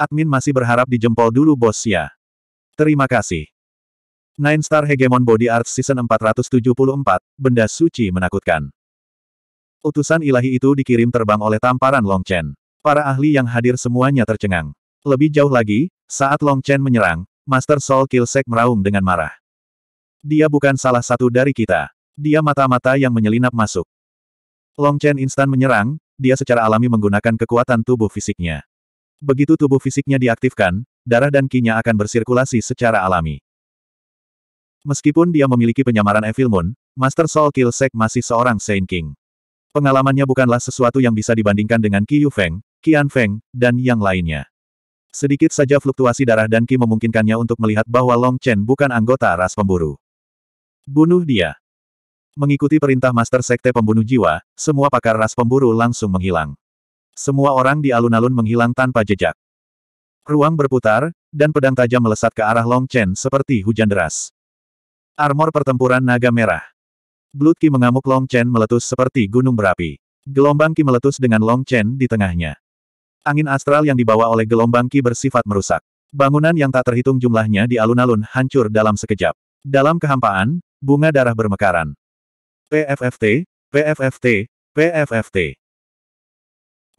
admin masih berharap dijempol dulu bos ya. Terima kasih. Nine Star Hegemon Body Art Season 474, Benda Suci Menakutkan. Utusan ilahi itu dikirim terbang oleh tamparan Long Chen. Para ahli yang hadir semuanya tercengang. Lebih jauh lagi, saat Long Chen menyerang, Master Soul Kilsek meraung dengan marah. Dia bukan salah satu dari kita. Dia mata-mata yang menyelinap masuk. Long Chen instan menyerang, dia secara alami menggunakan kekuatan tubuh fisiknya. Begitu tubuh fisiknya diaktifkan, darah dan kinya akan bersirkulasi secara alami. Meskipun dia memiliki penyamaran Evil Moon, Master Soul Kill Sek masih seorang Saint King. Pengalamannya bukanlah sesuatu yang bisa dibandingkan dengan Qiu Feng, Qian Feng, dan yang lainnya. Sedikit saja fluktuasi darah dan Qi memungkinkannya untuk melihat bahwa Long Chen bukan anggota ras pemburu. Bunuh dia. Mengikuti perintah Master Sekte Pembunuh Jiwa, semua pakar ras pemburu langsung menghilang. Semua orang di alun-alun menghilang tanpa jejak. Ruang berputar, dan pedang tajam melesat ke arah Long Chen seperti hujan deras. Armor pertempuran naga merah. Blood Qi mengamuk Long Chen meletus seperti gunung berapi. Gelombang Ki meletus dengan Long Chen di tengahnya. Angin astral yang dibawa oleh gelombang Ki bersifat merusak. Bangunan yang tak terhitung jumlahnya di alun-alun hancur dalam sekejap. Dalam kehampaan, bunga darah bermekaran. PFFT, PFFT, PFFT.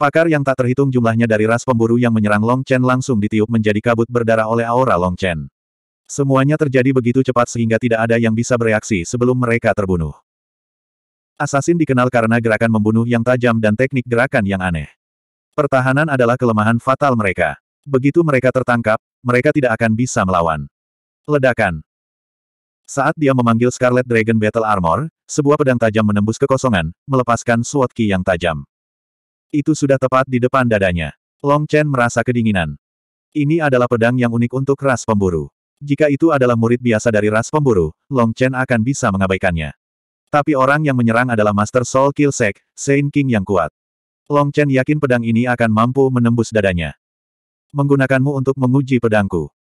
Pakar yang tak terhitung jumlahnya dari ras pemburu yang menyerang Long Chen langsung ditiup menjadi kabut berdarah oleh aura Long Chen. Semuanya terjadi begitu cepat sehingga tidak ada yang bisa bereaksi sebelum mereka terbunuh. Assassin dikenal karena gerakan membunuh yang tajam dan teknik gerakan yang aneh. Pertahanan adalah kelemahan fatal mereka. Begitu mereka tertangkap, mereka tidak akan bisa melawan. Ledakan. Saat dia memanggil Scarlet Dragon Battle Armor, sebuah pedang tajam menembus kekosongan, melepaskan SWAT Ki yang tajam. Itu sudah tepat di depan dadanya. Long Chen merasa kedinginan. Ini adalah pedang yang unik untuk ras pemburu. Jika itu adalah murid biasa dari ras pemburu, Long Chen akan bisa mengabaikannya. Tapi orang yang menyerang adalah Master Soul Kilsek, Saint King yang kuat. Long Chen yakin pedang ini akan mampu menembus dadanya. Menggunakanmu untuk menguji pedangku.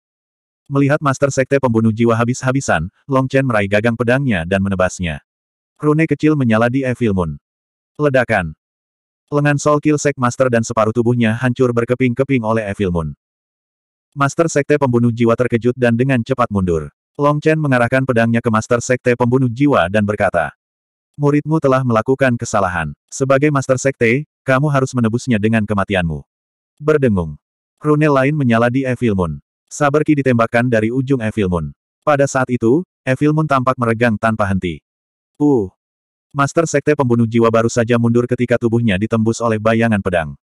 Melihat Master Sekte pembunuh jiwa habis-habisan, Long Chen meraih gagang pedangnya dan menebasnya. Rune kecil menyala di Evil Moon. Ledakan. Lengan Soul Kill Master dan separuh tubuhnya hancur berkeping-keping oleh Evil Moon. Master Sekte Pembunuh Jiwa terkejut dan dengan cepat mundur. Long Chen mengarahkan pedangnya ke Master Sekte Pembunuh Jiwa dan berkata, Muridmu telah melakukan kesalahan. Sebagai Master Sekte, kamu harus menebusnya dengan kematianmu. Berdengung. Rune lain menyala di Evil Moon. Sabar Ki ditembakkan dari ujung Evil Moon. Pada saat itu, Evil Moon tampak meregang tanpa henti. Uh, Master Sekte Pembunuh Jiwa baru saja mundur ketika tubuhnya ditembus oleh bayangan pedang.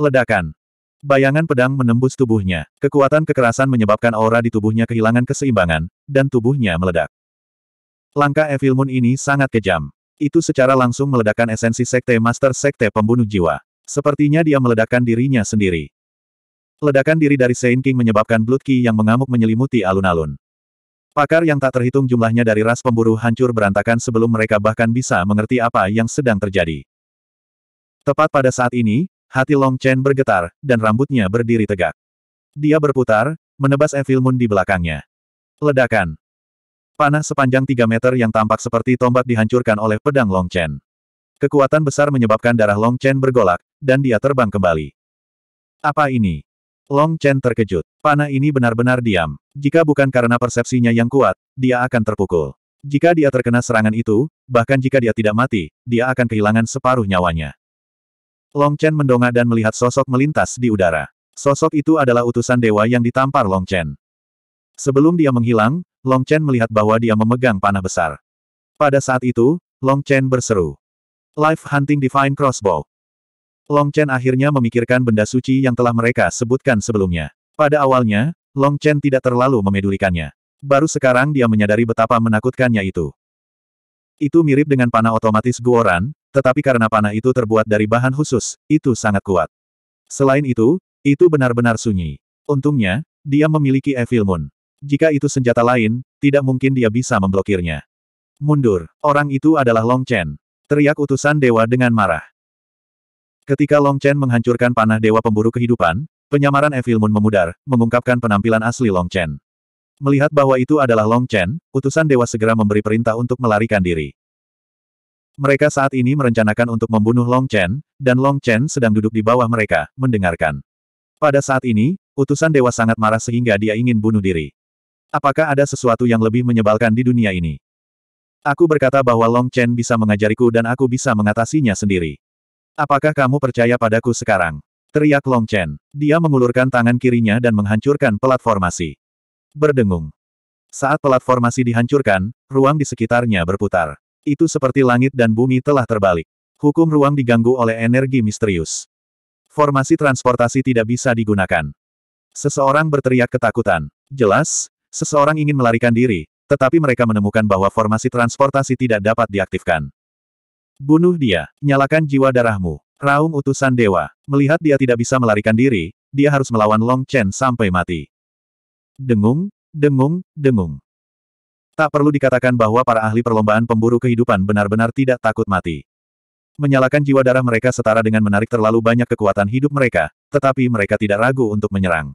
Ledakan. Bayangan pedang menembus tubuhnya. Kekuatan kekerasan menyebabkan aura di tubuhnya kehilangan keseimbangan, dan tubuhnya meledak. Langkah Evil Moon ini sangat kejam. Itu secara langsung meledakkan esensi Sekte Master Sekte Pembunuh Jiwa. Sepertinya dia meledakkan dirinya sendiri. Ledakan diri dari Saint King menyebabkan Blood Key yang mengamuk menyelimuti alun-alun. Pakar yang tak terhitung jumlahnya dari ras pemburu hancur berantakan sebelum mereka bahkan bisa mengerti apa yang sedang terjadi. Tepat pada saat ini, hati Long Chen bergetar, dan rambutnya berdiri tegak. Dia berputar, menebas Evil Moon di belakangnya. Ledakan. Panah sepanjang 3 meter yang tampak seperti tombak dihancurkan oleh pedang Long Chen. Kekuatan besar menyebabkan darah Long Chen bergolak, dan dia terbang kembali. Apa ini? Long Chen terkejut. Panah ini benar-benar diam. Jika bukan karena persepsinya yang kuat, dia akan terpukul. Jika dia terkena serangan itu, bahkan jika dia tidak mati, dia akan kehilangan separuh nyawanya. Long Chen mendongak dan melihat sosok melintas di udara. Sosok itu adalah utusan dewa yang ditampar Long Chen. Sebelum dia menghilang, Long Chen melihat bahwa dia memegang panah besar. Pada saat itu, Long Chen berseru. Life Hunting Divine Crossbow. Long Chen akhirnya memikirkan benda suci yang telah mereka sebutkan sebelumnya. Pada awalnya, Long Chen tidak terlalu memedulikannya. Baru sekarang dia menyadari betapa menakutkannya itu. Itu mirip dengan panah otomatis Guoran, tetapi karena panah itu terbuat dari bahan khusus, itu sangat kuat. Selain itu, itu benar-benar sunyi. Untungnya, dia memiliki Evil Moon. Jika itu senjata lain, tidak mungkin dia bisa memblokirnya. Mundur, orang itu adalah Long Chen. Teriak utusan dewa dengan marah. Ketika Long Chen menghancurkan panah Dewa Pemburu Kehidupan, penyamaran Evil Moon memudar, mengungkapkan penampilan asli Long Chen. Melihat bahwa itu adalah Long Chen, utusan dewa segera memberi perintah untuk melarikan diri. Mereka saat ini merencanakan untuk membunuh Long Chen, dan Long Chen sedang duduk di bawah mereka, mendengarkan. Pada saat ini, utusan dewa sangat marah sehingga dia ingin bunuh diri. Apakah ada sesuatu yang lebih menyebalkan di dunia ini? Aku berkata bahwa Long Chen bisa mengajariku dan aku bisa mengatasinya sendiri. Apakah kamu percaya padaku sekarang? Teriak Long Chen. Dia mengulurkan tangan kirinya dan menghancurkan platformasi. Berdengung. Saat platformasi dihancurkan, ruang di sekitarnya berputar. Itu seperti langit dan bumi telah terbalik. Hukum ruang diganggu oleh energi misterius. Formasi transportasi tidak bisa digunakan. Seseorang berteriak ketakutan. Jelas, seseorang ingin melarikan diri, tetapi mereka menemukan bahwa formasi transportasi tidak dapat diaktifkan. Bunuh dia, nyalakan jiwa darahmu. Raung utusan dewa, melihat dia tidak bisa melarikan diri, dia harus melawan Long Chen sampai mati. Dengung, dengung, dengung. Tak perlu dikatakan bahwa para ahli perlombaan pemburu kehidupan benar-benar tidak takut mati. Menyalakan jiwa darah mereka setara dengan menarik terlalu banyak kekuatan hidup mereka, tetapi mereka tidak ragu untuk menyerang.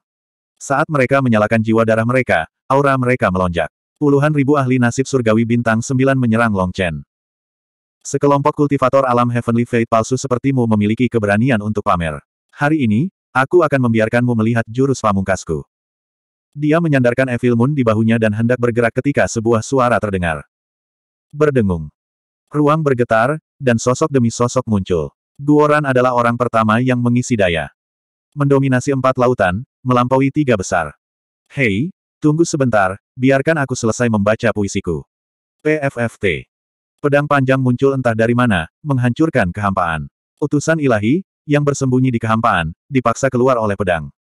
Saat mereka menyalakan jiwa darah mereka, aura mereka melonjak. Puluhan ribu ahli nasib surgawi bintang 9 menyerang Long Chen. Sekelompok kultivator alam Heavenly Fate palsu sepertimu memiliki keberanian untuk pamer. Hari ini, aku akan membiarkanmu melihat jurus pamungkasku. Dia menyandarkan Evil Moon di bahunya dan hendak bergerak ketika sebuah suara terdengar. Berdengung. Ruang bergetar, dan sosok demi sosok muncul. Guoran adalah orang pertama yang mengisi daya. Mendominasi empat lautan, melampaui tiga besar. Hei, tunggu sebentar, biarkan aku selesai membaca puisiku. PFFT. Pedang panjang muncul entah dari mana, menghancurkan kehampaan. Utusan ilahi, yang bersembunyi di kehampaan, dipaksa keluar oleh pedang.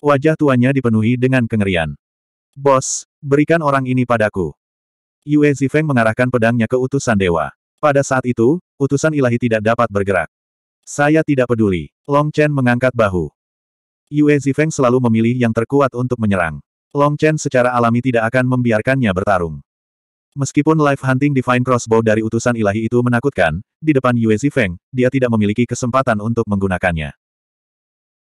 Wajah tuanya dipenuhi dengan kengerian. Bos, berikan orang ini padaku. Yue Zifeng mengarahkan pedangnya ke utusan dewa. Pada saat itu, utusan ilahi tidak dapat bergerak. Saya tidak peduli. Long Chen mengangkat bahu. Yue Zifeng selalu memilih yang terkuat untuk menyerang. Long Chen secara alami tidak akan membiarkannya bertarung. Meskipun live hunting Divine Crossbow dari utusan ilahi itu menakutkan, di depan Yue Zifeng, dia tidak memiliki kesempatan untuk menggunakannya.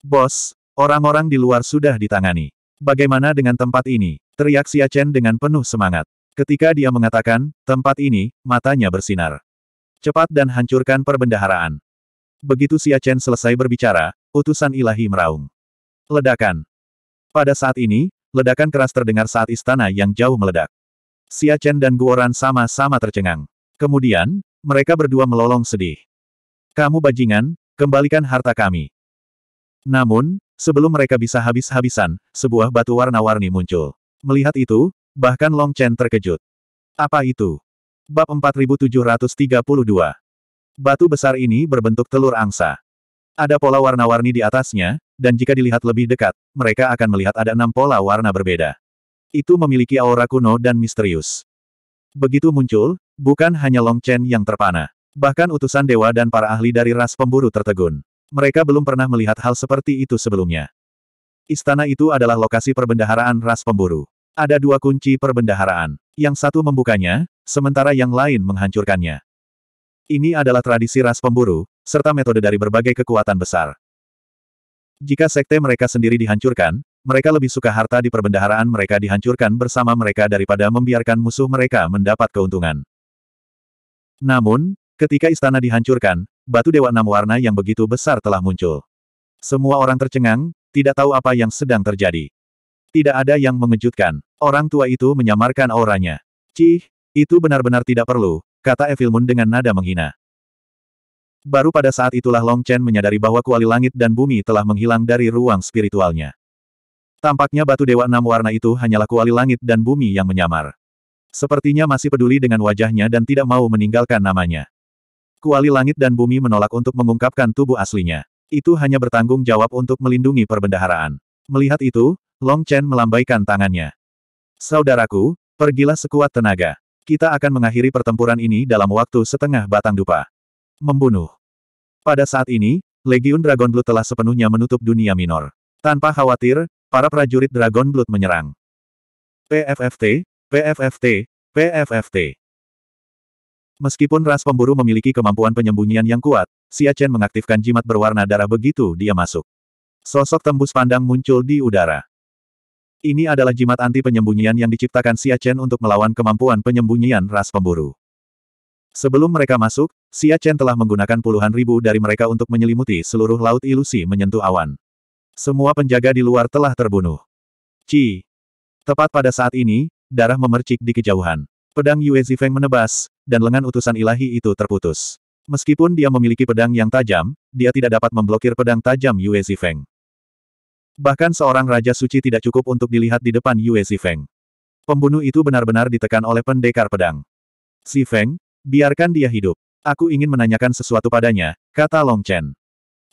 Bos, orang-orang di luar sudah ditangani. Bagaimana dengan tempat ini? Teriak Xia Chen dengan penuh semangat. Ketika dia mengatakan, tempat ini, matanya bersinar. Cepat dan hancurkan perbendaharaan. Begitu Xia Chen selesai berbicara, utusan ilahi meraung. Ledakan. Pada saat ini, ledakan keras terdengar saat istana yang jauh meledak. Xia Chen dan Guoran sama-sama tercengang. Kemudian, mereka berdua melolong sedih. Kamu bajingan, kembalikan harta kami. Namun, sebelum mereka bisa habis-habisan, sebuah batu warna-warni muncul. Melihat itu, bahkan Long Chen terkejut. Apa itu? Bab 4732. Batu besar ini berbentuk telur angsa. Ada pola warna-warni di atasnya, dan jika dilihat lebih dekat, mereka akan melihat ada enam pola warna berbeda. Itu memiliki aura kuno dan misterius. Begitu muncul, bukan hanya Long Chen yang terpana. Bahkan utusan dewa dan para ahli dari ras pemburu tertegun. Mereka belum pernah melihat hal seperti itu sebelumnya. Istana itu adalah lokasi perbendaharaan ras pemburu. Ada dua kunci perbendaharaan. Yang satu membukanya, sementara yang lain menghancurkannya. Ini adalah tradisi ras pemburu, serta metode dari berbagai kekuatan besar. Jika sekte mereka sendiri dihancurkan, mereka lebih suka harta di perbendaharaan mereka dihancurkan bersama mereka daripada membiarkan musuh mereka mendapat keuntungan. Namun, ketika istana dihancurkan, batu dewa enam warna yang begitu besar telah muncul. Semua orang tercengang, tidak tahu apa yang sedang terjadi. Tidak ada yang mengejutkan. Orang tua itu menyamarkan auranya. Cih, itu benar-benar tidak perlu, kata Evil Moon dengan nada menghina. Baru pada saat itulah Long Chen menyadari bahwa kuali langit dan bumi telah menghilang dari ruang spiritualnya. Tampaknya batu dewa enam warna itu hanyalah kuali langit dan bumi yang menyamar. Sepertinya masih peduli dengan wajahnya dan tidak mau meninggalkan namanya. Kuali langit dan bumi menolak untuk mengungkapkan tubuh aslinya. Itu hanya bertanggung jawab untuk melindungi perbendaharaan. Melihat itu, Long Chen melambaikan tangannya. Saudaraku, pergilah sekuat tenaga. Kita akan mengakhiri pertempuran ini dalam waktu setengah batang dupa. Membunuh. Pada saat ini, Legiun Dragon Blue telah sepenuhnya menutup dunia minor. Tanpa khawatir, Para prajurit Dragon Blood menyerang. PFFT, PFFT, PFFT. Meskipun ras pemburu memiliki kemampuan penyembunyian yang kuat, Xia Chen mengaktifkan jimat berwarna darah begitu dia masuk. Sosok tembus pandang muncul di udara. Ini adalah jimat anti penyembunyian yang diciptakan Xia Chen untuk melawan kemampuan penyembunyian ras pemburu. Sebelum mereka masuk, Xia Chen telah menggunakan puluhan ribu dari mereka untuk menyelimuti seluruh laut ilusi menyentuh awan. Semua penjaga di luar telah terbunuh. Ci. Tepat pada saat ini, darah memercik di kejauhan. Pedang Yue Zifeng menebas, dan lengan utusan ilahi itu terputus. Meskipun dia memiliki pedang yang tajam, dia tidak dapat memblokir pedang tajam Yue Zifeng. Bahkan seorang Raja Suci tidak cukup untuk dilihat di depan Yue Zifeng. Pembunuh itu benar-benar ditekan oleh pendekar pedang. Zifeng, biarkan dia hidup. Aku ingin menanyakan sesuatu padanya, kata Long Chen.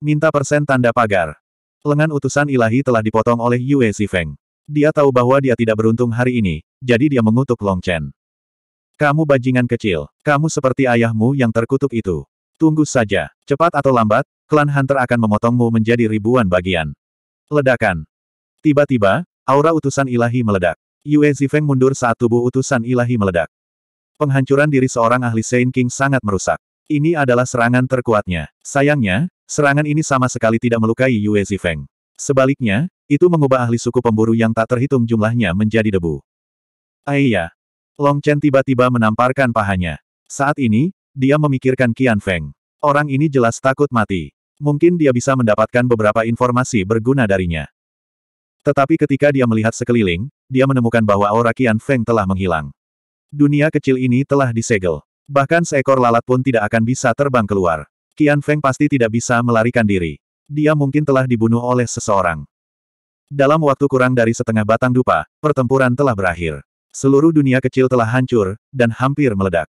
Minta persen tanda pagar. Lengan utusan ilahi telah dipotong oleh Yue Zifeng. Dia tahu bahwa dia tidak beruntung hari ini, jadi dia mengutuk Long Chen. Kamu bajingan kecil, kamu seperti ayahmu yang terkutuk itu. Tunggu saja, cepat atau lambat, klan Hunter akan memotongmu menjadi ribuan bagian. Ledakan. Tiba-tiba, aura utusan ilahi meledak. Yue Zifeng mundur saat tubuh utusan ilahi meledak. Penghancuran diri seorang ahli Saint King sangat merusak. Ini adalah serangan terkuatnya. Sayangnya, serangan ini sama sekali tidak melukai Yue Zifeng. Sebaliknya, itu mengubah ahli suku pemburu yang tak terhitung jumlahnya menjadi debu. Aiyah, ah Long Chen tiba-tiba menamparkan pahanya. Saat ini, dia memikirkan Qian Feng. Orang ini jelas takut mati. Mungkin dia bisa mendapatkan beberapa informasi berguna darinya. Tetapi ketika dia melihat sekeliling, dia menemukan bahwa aura Qian Feng telah menghilang. Dunia kecil ini telah disegel. Bahkan seekor lalat pun tidak akan bisa terbang keluar. Qian Feng pasti tidak bisa melarikan diri. Dia mungkin telah dibunuh oleh seseorang. Dalam waktu kurang dari setengah batang dupa, pertempuran telah berakhir. Seluruh dunia kecil telah hancur, dan hampir meledak.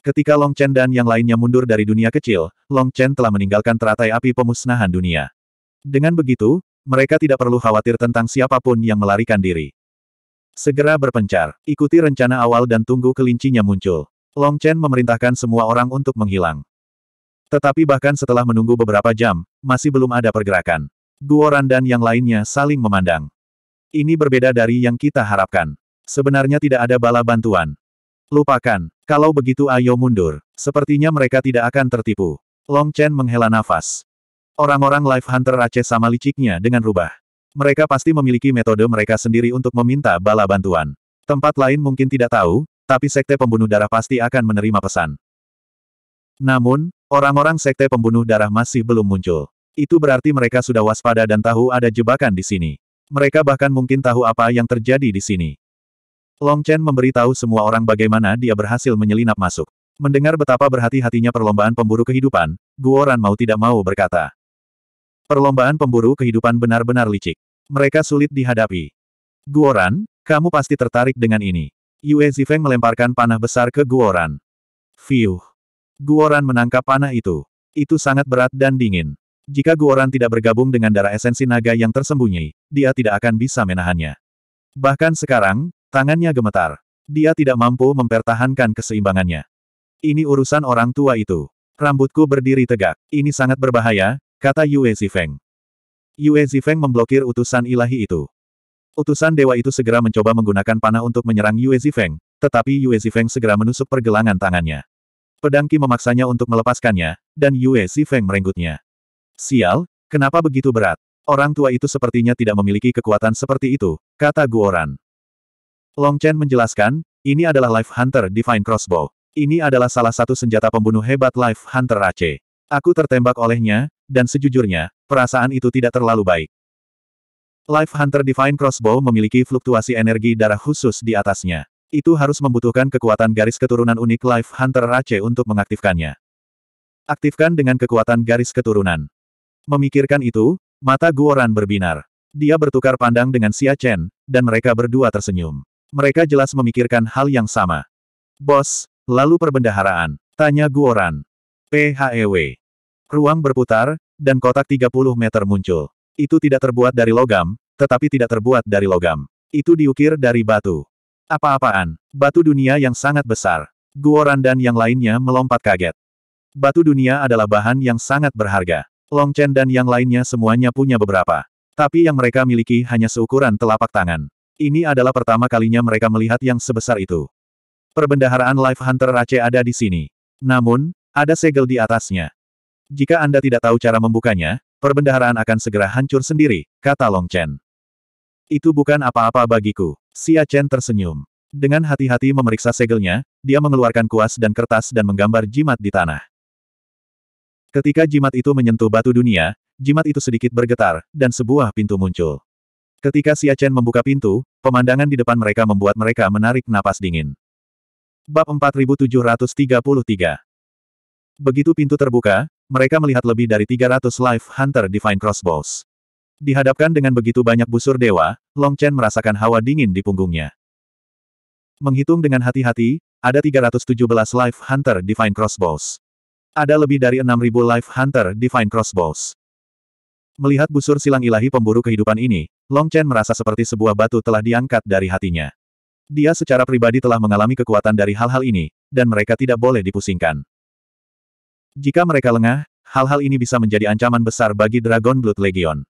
Ketika Long Chen dan yang lainnya mundur dari dunia kecil, Long Chen telah meninggalkan teratai api pemusnahan dunia. Dengan begitu, mereka tidak perlu khawatir tentang siapapun yang melarikan diri. Segera berpencar, ikuti rencana awal dan tunggu kelincinya muncul. Long Chen memerintahkan semua orang untuk menghilang. Tetapi bahkan setelah menunggu beberapa jam, masih belum ada pergerakan. Guoran dan yang lainnya saling memandang. Ini berbeda dari yang kita harapkan. Sebenarnya tidak ada bala bantuan. Lupakan, kalau begitu ayo mundur. Sepertinya mereka tidak akan tertipu. Long Chen menghela nafas. Orang-orang Life Hunter Aceh sama liciknya dengan rubah. Mereka pasti memiliki metode mereka sendiri untuk meminta bala bantuan. Tempat lain mungkin tidak tahu, tapi sekte pembunuh darah pasti akan menerima pesan. Namun, orang-orang sekte pembunuh darah masih belum muncul. Itu berarti mereka sudah waspada dan tahu ada jebakan di sini. Mereka bahkan mungkin tahu apa yang terjadi di sini. Long Chen memberitahu semua orang bagaimana dia berhasil menyelinap masuk. Mendengar betapa berhati-hatinya perlombaan pemburu kehidupan, Guoran mau tidak mau berkata. Perlombaan pemburu kehidupan benar-benar licik. Mereka sulit dihadapi. Guoran, kamu pasti tertarik dengan ini. Yue Zifeng melemparkan panah besar ke Guoran. Fiuh! Guoran menangkap panah itu. Itu sangat berat dan dingin. Jika Guoran tidak bergabung dengan darah esensi naga yang tersembunyi, dia tidak akan bisa menahannya. Bahkan sekarang, tangannya gemetar. Dia tidak mampu mempertahankan keseimbangannya. Ini urusan orang tua itu. Rambutku berdiri tegak. Ini sangat berbahaya, kata Yue Zifeng. Yue Zifeng memblokir utusan ilahi itu. Utusan dewa itu segera mencoba menggunakan panah untuk menyerang Yue Zifeng, tetapi Yue Zifeng segera menusuk pergelangan tangannya. Pedangki memaksanya untuk melepaskannya, dan Yue Zifeng merenggutnya. Sial, kenapa begitu berat? Orang tua itu sepertinya tidak memiliki kekuatan seperti itu, kata Guoran. Long Chen menjelaskan, ini adalah Life Hunter Divine Crossbow. Ini adalah salah satu senjata pembunuh hebat Life Hunter Aceh. Aku tertembak olehnya, dan sejujurnya, perasaan itu tidak terlalu baik. Life Hunter Divine Crossbow memiliki fluktuasi energi darah khusus di atasnya. Itu harus membutuhkan kekuatan garis keturunan unik Life Hunter Rache untuk mengaktifkannya. Aktifkan dengan kekuatan garis keturunan. Memikirkan itu, mata Guoran berbinar. Dia bertukar pandang dengan Xia Chen, dan mereka berdua tersenyum. Mereka jelas memikirkan hal yang sama. Bos, lalu perbendaharaan, tanya Guoran. PHEW. Ruang berputar, dan kotak 30 meter muncul. Itu tidak terbuat dari logam, tetapi tidak terbuat dari logam. Itu diukir dari batu. Apa-apaan, batu dunia yang sangat besar. Guoran dan yang lainnya melompat kaget. Batu dunia adalah bahan yang sangat berharga. Longchen dan yang lainnya semuanya punya beberapa. Tapi yang mereka miliki hanya seukuran telapak tangan. Ini adalah pertama kalinya mereka melihat yang sebesar itu. Perbendaharaan Life Hunter Rache ada di sini. Namun, ada segel di atasnya. Jika Anda tidak tahu cara membukanya, Perbendaharaan akan segera hancur sendiri, kata Long Chen. Itu bukan apa-apa bagiku. Xia Chen tersenyum. Dengan hati-hati memeriksa segelnya, dia mengeluarkan kuas dan kertas dan menggambar jimat di tanah. Ketika jimat itu menyentuh batu dunia, jimat itu sedikit bergetar, dan sebuah pintu muncul. Ketika Xia Chen membuka pintu, pemandangan di depan mereka membuat mereka menarik napas dingin. Bab 4733 Begitu pintu terbuka, mereka melihat lebih dari 300 Life Hunter Divine Crossbows. Dihadapkan dengan begitu banyak busur dewa, Long Chen merasakan hawa dingin di punggungnya. Menghitung dengan hati-hati, ada 317 Life Hunter Divine Crossbows. Ada lebih dari 6.000 Life Hunter Divine Crossbows. Melihat busur silang ilahi pemburu kehidupan ini, Long Chen merasa seperti sebuah batu telah diangkat dari hatinya. Dia secara pribadi telah mengalami kekuatan dari hal-hal ini, dan mereka tidak boleh dipusingkan. Jika mereka lengah, hal-hal ini bisa menjadi ancaman besar bagi Dragon Blood Legion.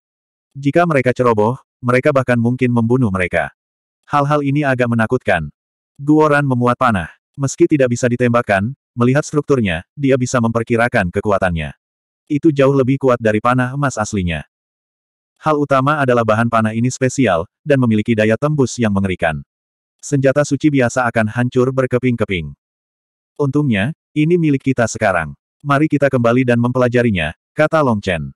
Jika mereka ceroboh, mereka bahkan mungkin membunuh mereka. Hal-hal ini agak menakutkan. Guoran memuat panah. Meski tidak bisa ditembakkan, melihat strukturnya, dia bisa memperkirakan kekuatannya. Itu jauh lebih kuat dari panah emas aslinya. Hal utama adalah bahan panah ini spesial, dan memiliki daya tembus yang mengerikan. Senjata suci biasa akan hancur berkeping-keping. Untungnya, ini milik kita sekarang mari kita kembali dan mempelajarinya, kata Long Chen.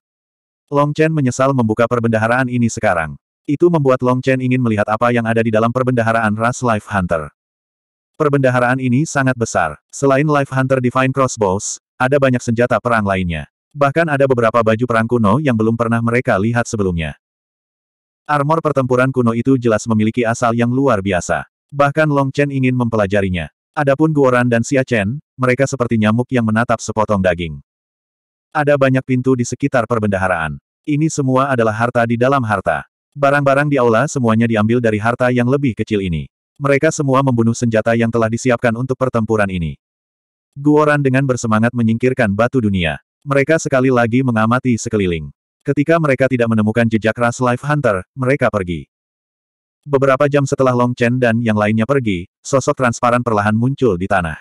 Long Chen menyesal membuka perbendaharaan ini sekarang. Itu membuat Long Chen ingin melihat apa yang ada di dalam perbendaharaan Ras Life Hunter. Perbendaharaan ini sangat besar. Selain Life Hunter Divine Crossbows, ada banyak senjata perang lainnya. Bahkan ada beberapa baju perang kuno yang belum pernah mereka lihat sebelumnya. Armor pertempuran kuno itu jelas memiliki asal yang luar biasa. Bahkan Long Chen ingin mempelajarinya. Adapun Guoran dan Xia Chen, mereka seperti nyamuk yang menatap sepotong daging. Ada banyak pintu di sekitar perbendaharaan. Ini semua adalah harta di dalam harta. Barang-barang di aula semuanya diambil dari harta yang lebih kecil ini. Mereka semua membunuh senjata yang telah disiapkan untuk pertempuran ini. Guoran dengan bersemangat menyingkirkan batu dunia. Mereka sekali lagi mengamati sekeliling. Ketika mereka tidak menemukan jejak ras Life Hunter, mereka pergi. Beberapa jam setelah Long Chen dan yang lainnya pergi, sosok transparan perlahan muncul di tanah.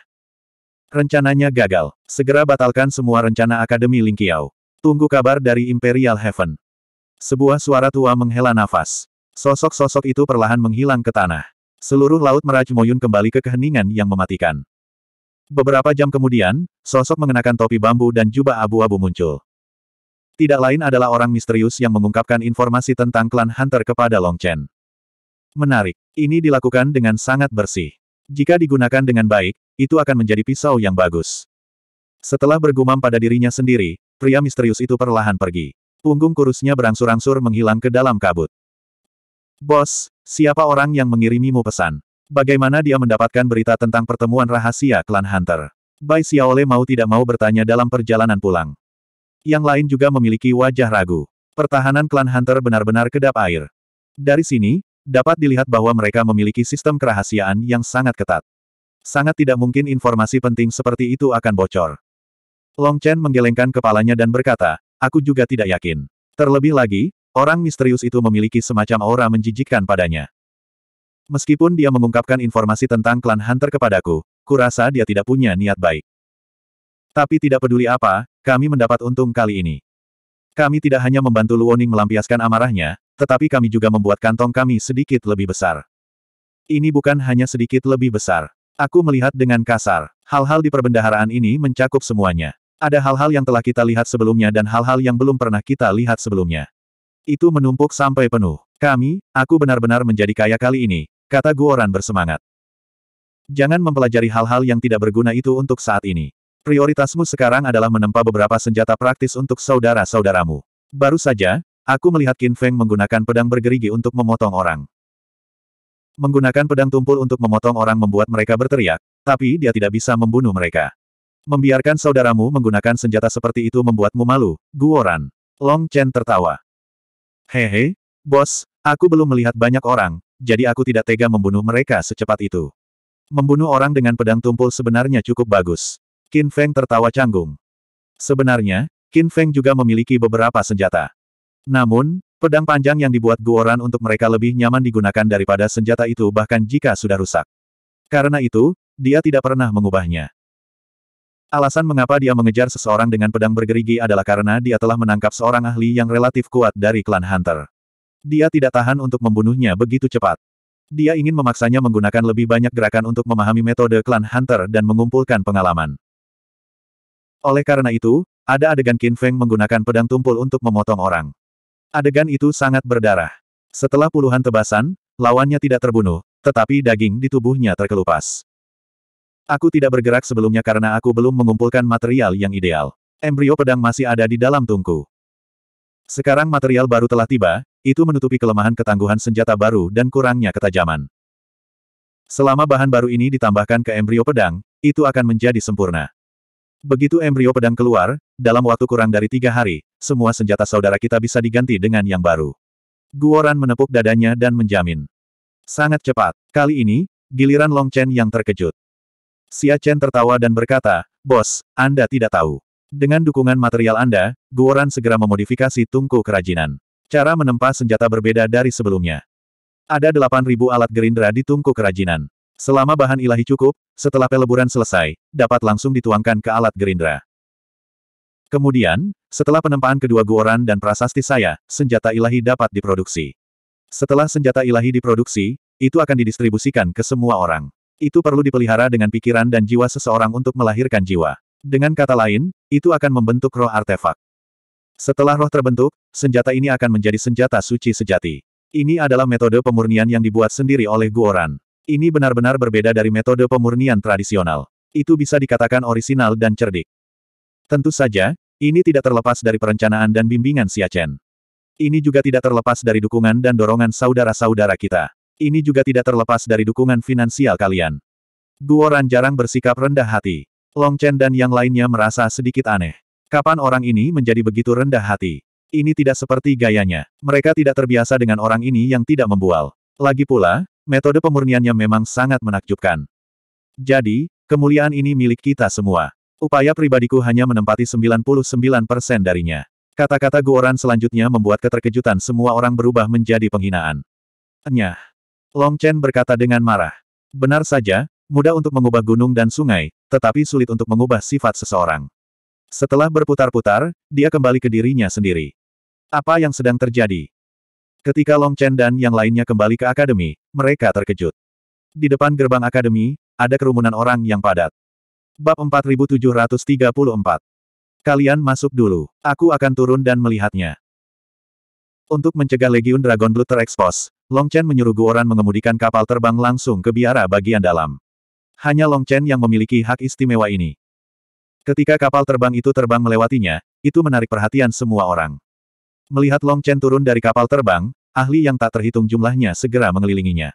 Rencananya gagal. Segera batalkan semua rencana Akademi Lingqiao. Tunggu kabar dari Imperial Heaven. Sebuah suara tua menghela nafas. Sosok-sosok itu perlahan menghilang ke tanah. Seluruh laut meraj Moyun kembali ke keheningan yang mematikan. Beberapa jam kemudian, sosok mengenakan topi bambu dan jubah abu-abu muncul. Tidak lain adalah orang misterius yang mengungkapkan informasi tentang klan Hunter kepada Long Chen. Menarik. Ini dilakukan dengan sangat bersih. Jika digunakan dengan baik, itu akan menjadi pisau yang bagus. Setelah bergumam pada dirinya sendiri, pria misterius itu perlahan pergi. Punggung kurusnya berangsur-angsur menghilang ke dalam kabut. Bos, siapa orang yang mengirimimu pesan? Bagaimana dia mendapatkan berita tentang pertemuan rahasia klan Hunter? Bai Xiaole mau tidak mau bertanya dalam perjalanan pulang. Yang lain juga memiliki wajah ragu. Pertahanan klan Hunter benar-benar kedap air. Dari sini, dapat dilihat bahwa mereka memiliki sistem kerahasiaan yang sangat ketat. Sangat tidak mungkin informasi penting seperti itu akan bocor. Long Chen menggelengkan kepalanya dan berkata, aku juga tidak yakin. Terlebih lagi, orang misterius itu memiliki semacam aura menjijikkan padanya. Meskipun dia mengungkapkan informasi tentang klan Hunter kepadaku, kurasa dia tidak punya niat baik. Tapi tidak peduli apa, kami mendapat untung kali ini. Kami tidak hanya membantu Luoning melampiaskan amarahnya, tetapi kami juga membuat kantong kami sedikit lebih besar. Ini bukan hanya sedikit lebih besar. Aku melihat dengan kasar. Hal-hal di perbendaharaan ini mencakup semuanya. Ada hal-hal yang telah kita lihat sebelumnya dan hal-hal yang belum pernah kita lihat sebelumnya. Itu menumpuk sampai penuh. Kami, aku benar-benar menjadi kaya kali ini, kata Guoran bersemangat. Jangan mempelajari hal-hal yang tidak berguna itu untuk saat ini. Prioritasmu sekarang adalah menempa beberapa senjata praktis untuk saudara-saudaramu. Baru saja, Aku melihat Qin Feng menggunakan pedang bergerigi untuk memotong orang. Menggunakan pedang tumpul untuk memotong orang membuat mereka berteriak, tapi dia tidak bisa membunuh mereka. Membiarkan saudaramu menggunakan senjata seperti itu membuatmu malu, Guoran. Long Chen tertawa. Hehe, bos, aku belum melihat banyak orang, jadi aku tidak tega membunuh mereka secepat itu. Membunuh orang dengan pedang tumpul sebenarnya cukup bagus. Qin Feng tertawa canggung. Sebenarnya, Qin Feng juga memiliki beberapa senjata. Namun, pedang panjang yang dibuat Guoran untuk mereka lebih nyaman digunakan daripada senjata itu bahkan jika sudah rusak. Karena itu, dia tidak pernah mengubahnya. Alasan mengapa dia mengejar seseorang dengan pedang bergerigi adalah karena dia telah menangkap seorang ahli yang relatif kuat dari klan Hunter. Dia tidak tahan untuk membunuhnya begitu cepat. Dia ingin memaksanya menggunakan lebih banyak gerakan untuk memahami metode klan Hunter dan mengumpulkan pengalaman. Oleh karena itu, ada adegan Qin Feng menggunakan pedang tumpul untuk memotong orang. Adegan itu sangat berdarah. Setelah puluhan tebasan, lawannya tidak terbunuh, tetapi daging di tubuhnya terkelupas. Aku tidak bergerak sebelumnya karena aku belum mengumpulkan material yang ideal. Embrio pedang masih ada di dalam tungku. Sekarang material baru telah tiba, itu menutupi kelemahan ketangguhan senjata baru dan kurangnya ketajaman. Selama bahan baru ini ditambahkan ke embrio pedang, itu akan menjadi sempurna. Begitu embrio pedang keluar, dalam waktu kurang dari tiga hari, semua senjata saudara kita bisa diganti dengan yang baru. Guoran menepuk dadanya dan menjamin. Sangat cepat. Kali ini, giliran Long Chen yang terkejut. Xia Chen tertawa dan berkata, Bos, Anda tidak tahu. Dengan dukungan material Anda, Guoran segera memodifikasi tungku kerajinan. Cara menempa senjata berbeda dari sebelumnya. Ada 8.000 alat gerindra di tungku kerajinan. Selama bahan ilahi cukup, setelah peleburan selesai, dapat langsung dituangkan ke alat gerindra. Kemudian, setelah penempaan kedua guoran dan prasasti saya, senjata ilahi dapat diproduksi. Setelah senjata ilahi diproduksi, itu akan didistribusikan ke semua orang. Itu perlu dipelihara dengan pikiran dan jiwa seseorang untuk melahirkan jiwa. Dengan kata lain, itu akan membentuk roh artefak. Setelah roh terbentuk, senjata ini akan menjadi senjata suci sejati. Ini adalah metode pemurnian yang dibuat sendiri oleh Guoran. Ini benar-benar berbeda dari metode pemurnian tradisional. Itu bisa dikatakan orisinal dan cerdik. Tentu saja, ini tidak terlepas dari perencanaan dan bimbingan Siachen. Ini juga tidak terlepas dari dukungan dan dorongan saudara-saudara kita. Ini juga tidak terlepas dari dukungan finansial kalian. Guoran jarang bersikap rendah hati. Long Chen dan yang lainnya merasa sedikit aneh. Kapan orang ini menjadi begitu rendah hati? Ini tidak seperti gayanya. Mereka tidak terbiasa dengan orang ini yang tidak membual. Lagi pula, metode pemurniannya memang sangat menakjubkan. Jadi, kemuliaan ini milik kita semua. Upaya pribadiku hanya menempati 99% darinya. Kata-kata Guoran selanjutnya membuat keterkejutan semua orang berubah menjadi penghinaan. Enyah. Long Chen berkata dengan marah. Benar saja, mudah untuk mengubah gunung dan sungai, tetapi sulit untuk mengubah sifat seseorang. Setelah berputar-putar, dia kembali ke dirinya sendiri. Apa yang sedang terjadi? Ketika Long Chen dan yang lainnya kembali ke akademi, mereka terkejut. Di depan gerbang akademi, ada kerumunan orang yang padat. Bab 4734. Kalian masuk dulu. Aku akan turun dan melihatnya. Untuk mencegah Legiun Dragon Blood terekspos, Long Chen menyuruh Guoran mengemudikan kapal terbang langsung ke biara bagian dalam. Hanya Long Chen yang memiliki hak istimewa ini. Ketika kapal terbang itu terbang melewatinya, itu menarik perhatian semua orang. Melihat Long Chen turun dari kapal terbang, ahli yang tak terhitung jumlahnya segera mengelilinginya.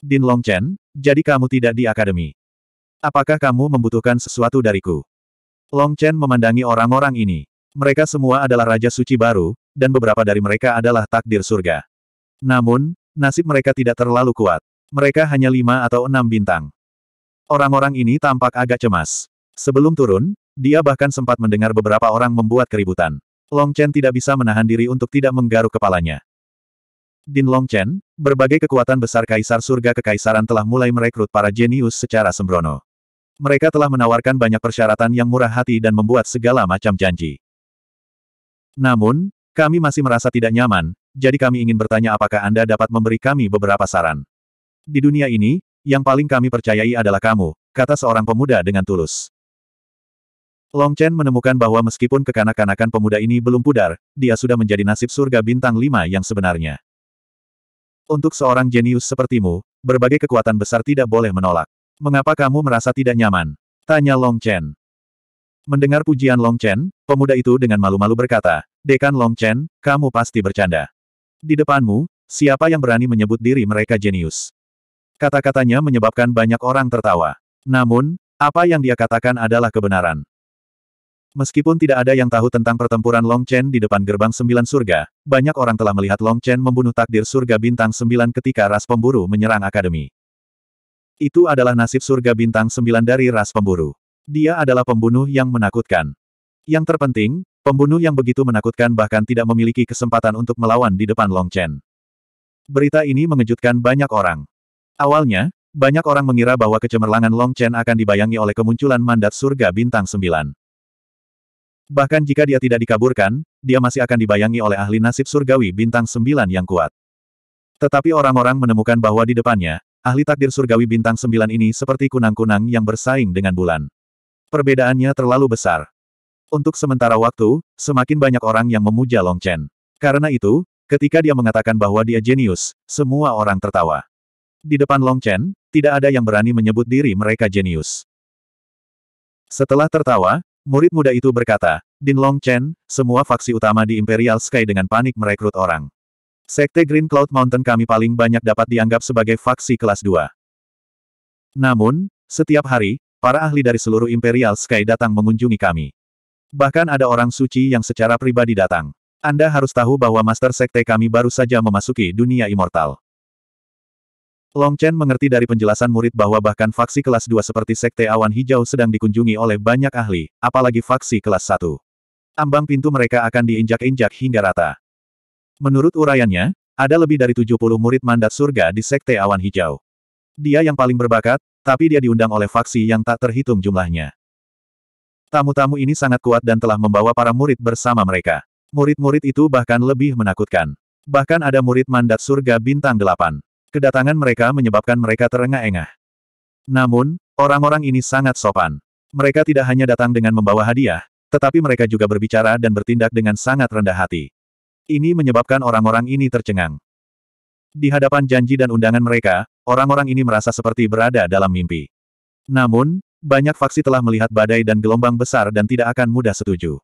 Din Long Chen, jadi kamu tidak di akademi. Apakah kamu membutuhkan sesuatu dariku? Long Chen memandangi orang-orang ini. Mereka semua adalah Raja Suci baru, dan beberapa dari mereka adalah takdir surga. Namun, nasib mereka tidak terlalu kuat. Mereka hanya lima atau enam bintang. Orang-orang ini tampak agak cemas. Sebelum turun, dia bahkan sempat mendengar beberapa orang membuat keributan. Long Chen tidak bisa menahan diri untuk tidak menggaruk kepalanya. Din Long Chen, berbagai kekuatan besar Kaisar Surga Kekaisaran telah mulai merekrut para jenius secara sembrono. Mereka telah menawarkan banyak persyaratan yang murah hati dan membuat segala macam janji. Namun, kami masih merasa tidak nyaman, jadi kami ingin bertanya apakah Anda dapat memberi kami beberapa saran. Di dunia ini, yang paling kami percayai adalah kamu, kata seorang pemuda dengan tulus. Long Chen menemukan bahwa meskipun kekanak-kanakan pemuda ini belum pudar, dia sudah menjadi nasib surga bintang lima yang sebenarnya. Untuk seorang jenius sepertimu, berbagai kekuatan besar tidak boleh menolak. Mengapa kamu merasa tidak nyaman? Tanya Long Chen. Mendengar pujian Long Chen, pemuda itu dengan malu-malu berkata, Dekan Long Chen, kamu pasti bercanda. Di depanmu, siapa yang berani menyebut diri mereka jenius? Kata-katanya menyebabkan banyak orang tertawa. Namun, apa yang dia katakan adalah kebenaran. Meskipun tidak ada yang tahu tentang pertempuran Long Chen di depan gerbang sembilan surga, banyak orang telah melihat Long Chen membunuh takdir surga bintang sembilan ketika ras pemburu menyerang akademi. Itu adalah nasib surga bintang sembilan dari ras pemburu. Dia adalah pembunuh yang menakutkan. Yang terpenting, pembunuh yang begitu menakutkan bahkan tidak memiliki kesempatan untuk melawan di depan Long Chen. Berita ini mengejutkan banyak orang. Awalnya, banyak orang mengira bahwa kecemerlangan Long Chen akan dibayangi oleh kemunculan mandat surga bintang sembilan. Bahkan jika dia tidak dikaburkan, dia masih akan dibayangi oleh ahli nasib surgawi bintang sembilan yang kuat. Tetapi orang-orang menemukan bahwa di depannya, ahli takdir surgawi bintang sembilan ini seperti kunang-kunang yang bersaing dengan bulan. Perbedaannya terlalu besar. Untuk sementara waktu, semakin banyak orang yang memuja Long Chen. Karena itu, ketika dia mengatakan bahwa dia jenius, semua orang tertawa. Di depan Long Chen, tidak ada yang berani menyebut diri mereka jenius. Setelah tertawa, Murid muda itu berkata, Din Long Chen, semua faksi utama di Imperial Sky dengan panik merekrut orang. Sekte Green Cloud Mountain kami paling banyak dapat dianggap sebagai faksi kelas 2. Namun, setiap hari, para ahli dari seluruh Imperial Sky datang mengunjungi kami. Bahkan ada orang suci yang secara pribadi datang. Anda harus tahu bahwa Master Sekte kami baru saja memasuki dunia immortal. Long Chen mengerti dari penjelasan murid bahwa bahkan faksi kelas 2 seperti Sekte Awan Hijau sedang dikunjungi oleh banyak ahli, apalagi faksi kelas 1. Ambang pintu mereka akan diinjak-injak hingga rata. Menurut uraiannya, ada lebih dari 70 murid mandat surga di Sekte Awan Hijau. Dia yang paling berbakat, tapi dia diundang oleh faksi yang tak terhitung jumlahnya. Tamu-tamu ini sangat kuat dan telah membawa para murid bersama mereka. Murid-murid itu bahkan lebih menakutkan. Bahkan ada murid mandat surga bintang 8. Kedatangan mereka menyebabkan mereka terengah-engah. Namun, orang-orang ini sangat sopan. Mereka tidak hanya datang dengan membawa hadiah, tetapi mereka juga berbicara dan bertindak dengan sangat rendah hati. Ini menyebabkan orang-orang ini tercengang. Di hadapan janji dan undangan mereka, orang-orang ini merasa seperti berada dalam mimpi. Namun, banyak faksi telah melihat badai dan gelombang besar dan tidak akan mudah setuju.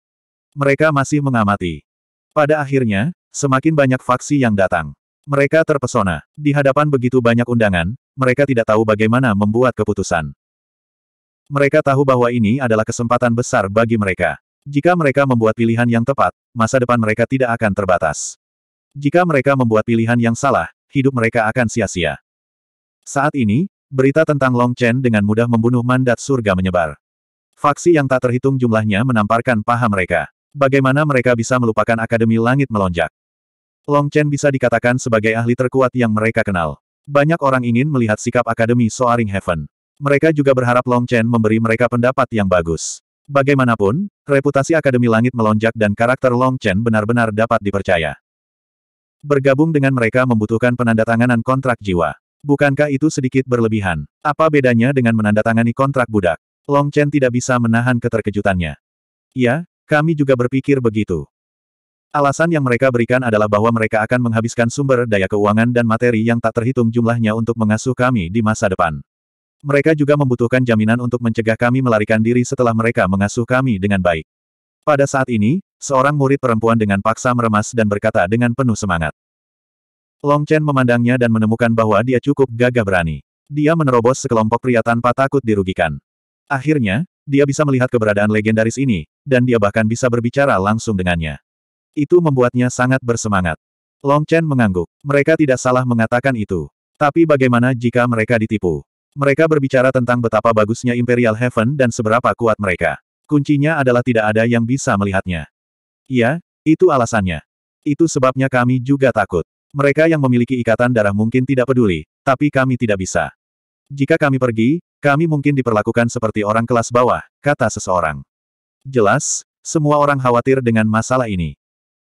Mereka masih mengamati. Pada akhirnya, semakin banyak faksi yang datang. Mereka terpesona. Di hadapan begitu banyak undangan, mereka tidak tahu bagaimana membuat keputusan. Mereka tahu bahwa ini adalah kesempatan besar bagi mereka. Jika mereka membuat pilihan yang tepat, masa depan mereka tidak akan terbatas. Jika mereka membuat pilihan yang salah, hidup mereka akan sia-sia. Saat ini, berita tentang Long Chen dengan mudah membunuh mandat surga menyebar. Faksi yang tak terhitung jumlahnya menamparkan paha mereka. Bagaimana mereka bisa melupakan Akademi Langit melonjak? Long Chen bisa dikatakan sebagai ahli terkuat yang mereka kenal. Banyak orang ingin melihat sikap Akademi Soaring Heaven. Mereka juga berharap Long Chen memberi mereka pendapat yang bagus. Bagaimanapun, reputasi Akademi Langit melonjak dan karakter Long Chen benar-benar dapat dipercaya. Bergabung dengan mereka membutuhkan penandatanganan kontrak jiwa. Bukankah itu sedikit berlebihan? Apa bedanya dengan menandatangani kontrak budak? Long Chen tidak bisa menahan keterkejutannya. Ya, kami juga berpikir begitu. Alasan yang mereka berikan adalah bahwa mereka akan menghabiskan sumber daya keuangan dan materi yang tak terhitung jumlahnya untuk mengasuh kami di masa depan. Mereka juga membutuhkan jaminan untuk mencegah kami melarikan diri setelah mereka mengasuh kami dengan baik. Pada saat ini, seorang murid perempuan dengan paksa meremas dan berkata dengan penuh semangat. Long Chen memandangnya dan menemukan bahwa dia cukup gagah berani. Dia menerobos sekelompok pria tanpa takut dirugikan. Akhirnya, dia bisa melihat keberadaan legendaris ini, dan dia bahkan bisa berbicara langsung dengannya. Itu membuatnya sangat bersemangat. Long Chen mengangguk. Mereka tidak salah mengatakan itu. Tapi bagaimana jika mereka ditipu? Mereka berbicara tentang betapa bagusnya Imperial Heaven dan seberapa kuat mereka. Kuncinya adalah tidak ada yang bisa melihatnya. Iya, itu alasannya. Itu sebabnya kami juga takut. Mereka yang memiliki ikatan darah mungkin tidak peduli, tapi kami tidak bisa. Jika kami pergi, kami mungkin diperlakukan seperti orang kelas bawah, kata seseorang. Jelas, semua orang khawatir dengan masalah ini.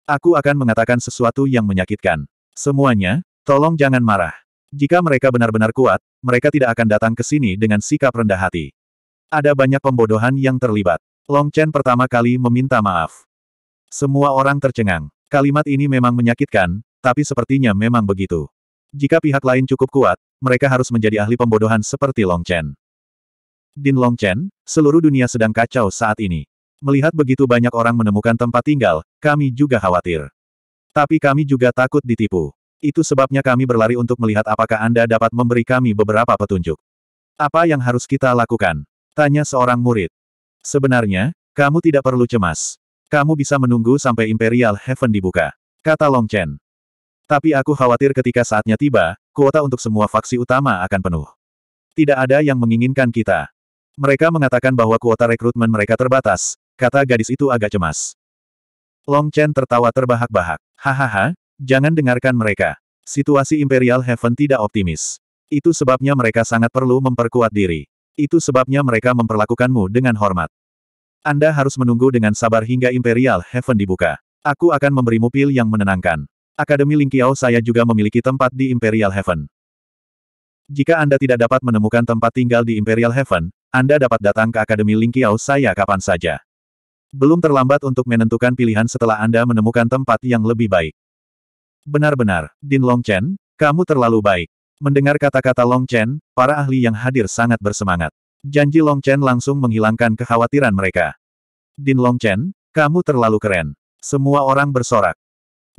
Aku akan mengatakan sesuatu yang menyakitkan. Semuanya, tolong jangan marah. Jika mereka benar-benar kuat, mereka tidak akan datang ke sini dengan sikap rendah hati. Ada banyak pembodohan yang terlibat. Long Chen pertama kali meminta maaf. Semua orang tercengang. Kalimat ini memang menyakitkan, tapi sepertinya memang begitu. Jika pihak lain cukup kuat, mereka harus menjadi ahli pembodohan seperti Long Chen. Din Long Chen, seluruh dunia sedang kacau saat ini. Melihat begitu banyak orang menemukan tempat tinggal, kami juga khawatir. Tapi kami juga takut ditipu. Itu sebabnya kami berlari untuk melihat apakah Anda dapat memberi kami beberapa petunjuk. Apa yang harus kita lakukan? Tanya seorang murid. Sebenarnya, kamu tidak perlu cemas. Kamu bisa menunggu sampai Imperial Heaven dibuka. Kata Long Chen. Tapi aku khawatir ketika saatnya tiba, kuota untuk semua faksi utama akan penuh. Tidak ada yang menginginkan kita. Mereka mengatakan bahwa kuota rekrutmen mereka terbatas, kata gadis itu agak cemas. Long Chen tertawa terbahak-bahak. Hahaha, jangan dengarkan mereka. Situasi Imperial Heaven tidak optimis. Itu sebabnya mereka sangat perlu memperkuat diri. Itu sebabnya mereka memperlakukanmu dengan hormat. Anda harus menunggu dengan sabar hingga Imperial Heaven dibuka. Aku akan memberimu pil yang menenangkan. Akademi Lingqiao saya juga memiliki tempat di Imperial Heaven. Jika Anda tidak dapat menemukan tempat tinggal di Imperial Heaven, Anda dapat datang ke Akademi Lingqiao saya kapan saja. Belum terlambat untuk menentukan pilihan setelah Anda menemukan tempat yang lebih baik. Benar-benar, Din Long Chen, kamu terlalu baik. Mendengar kata-kata Long Chen, para ahli yang hadir sangat bersemangat. Janji Long Chen langsung menghilangkan kekhawatiran mereka. Din Long Chen, kamu terlalu keren. Semua orang bersorak.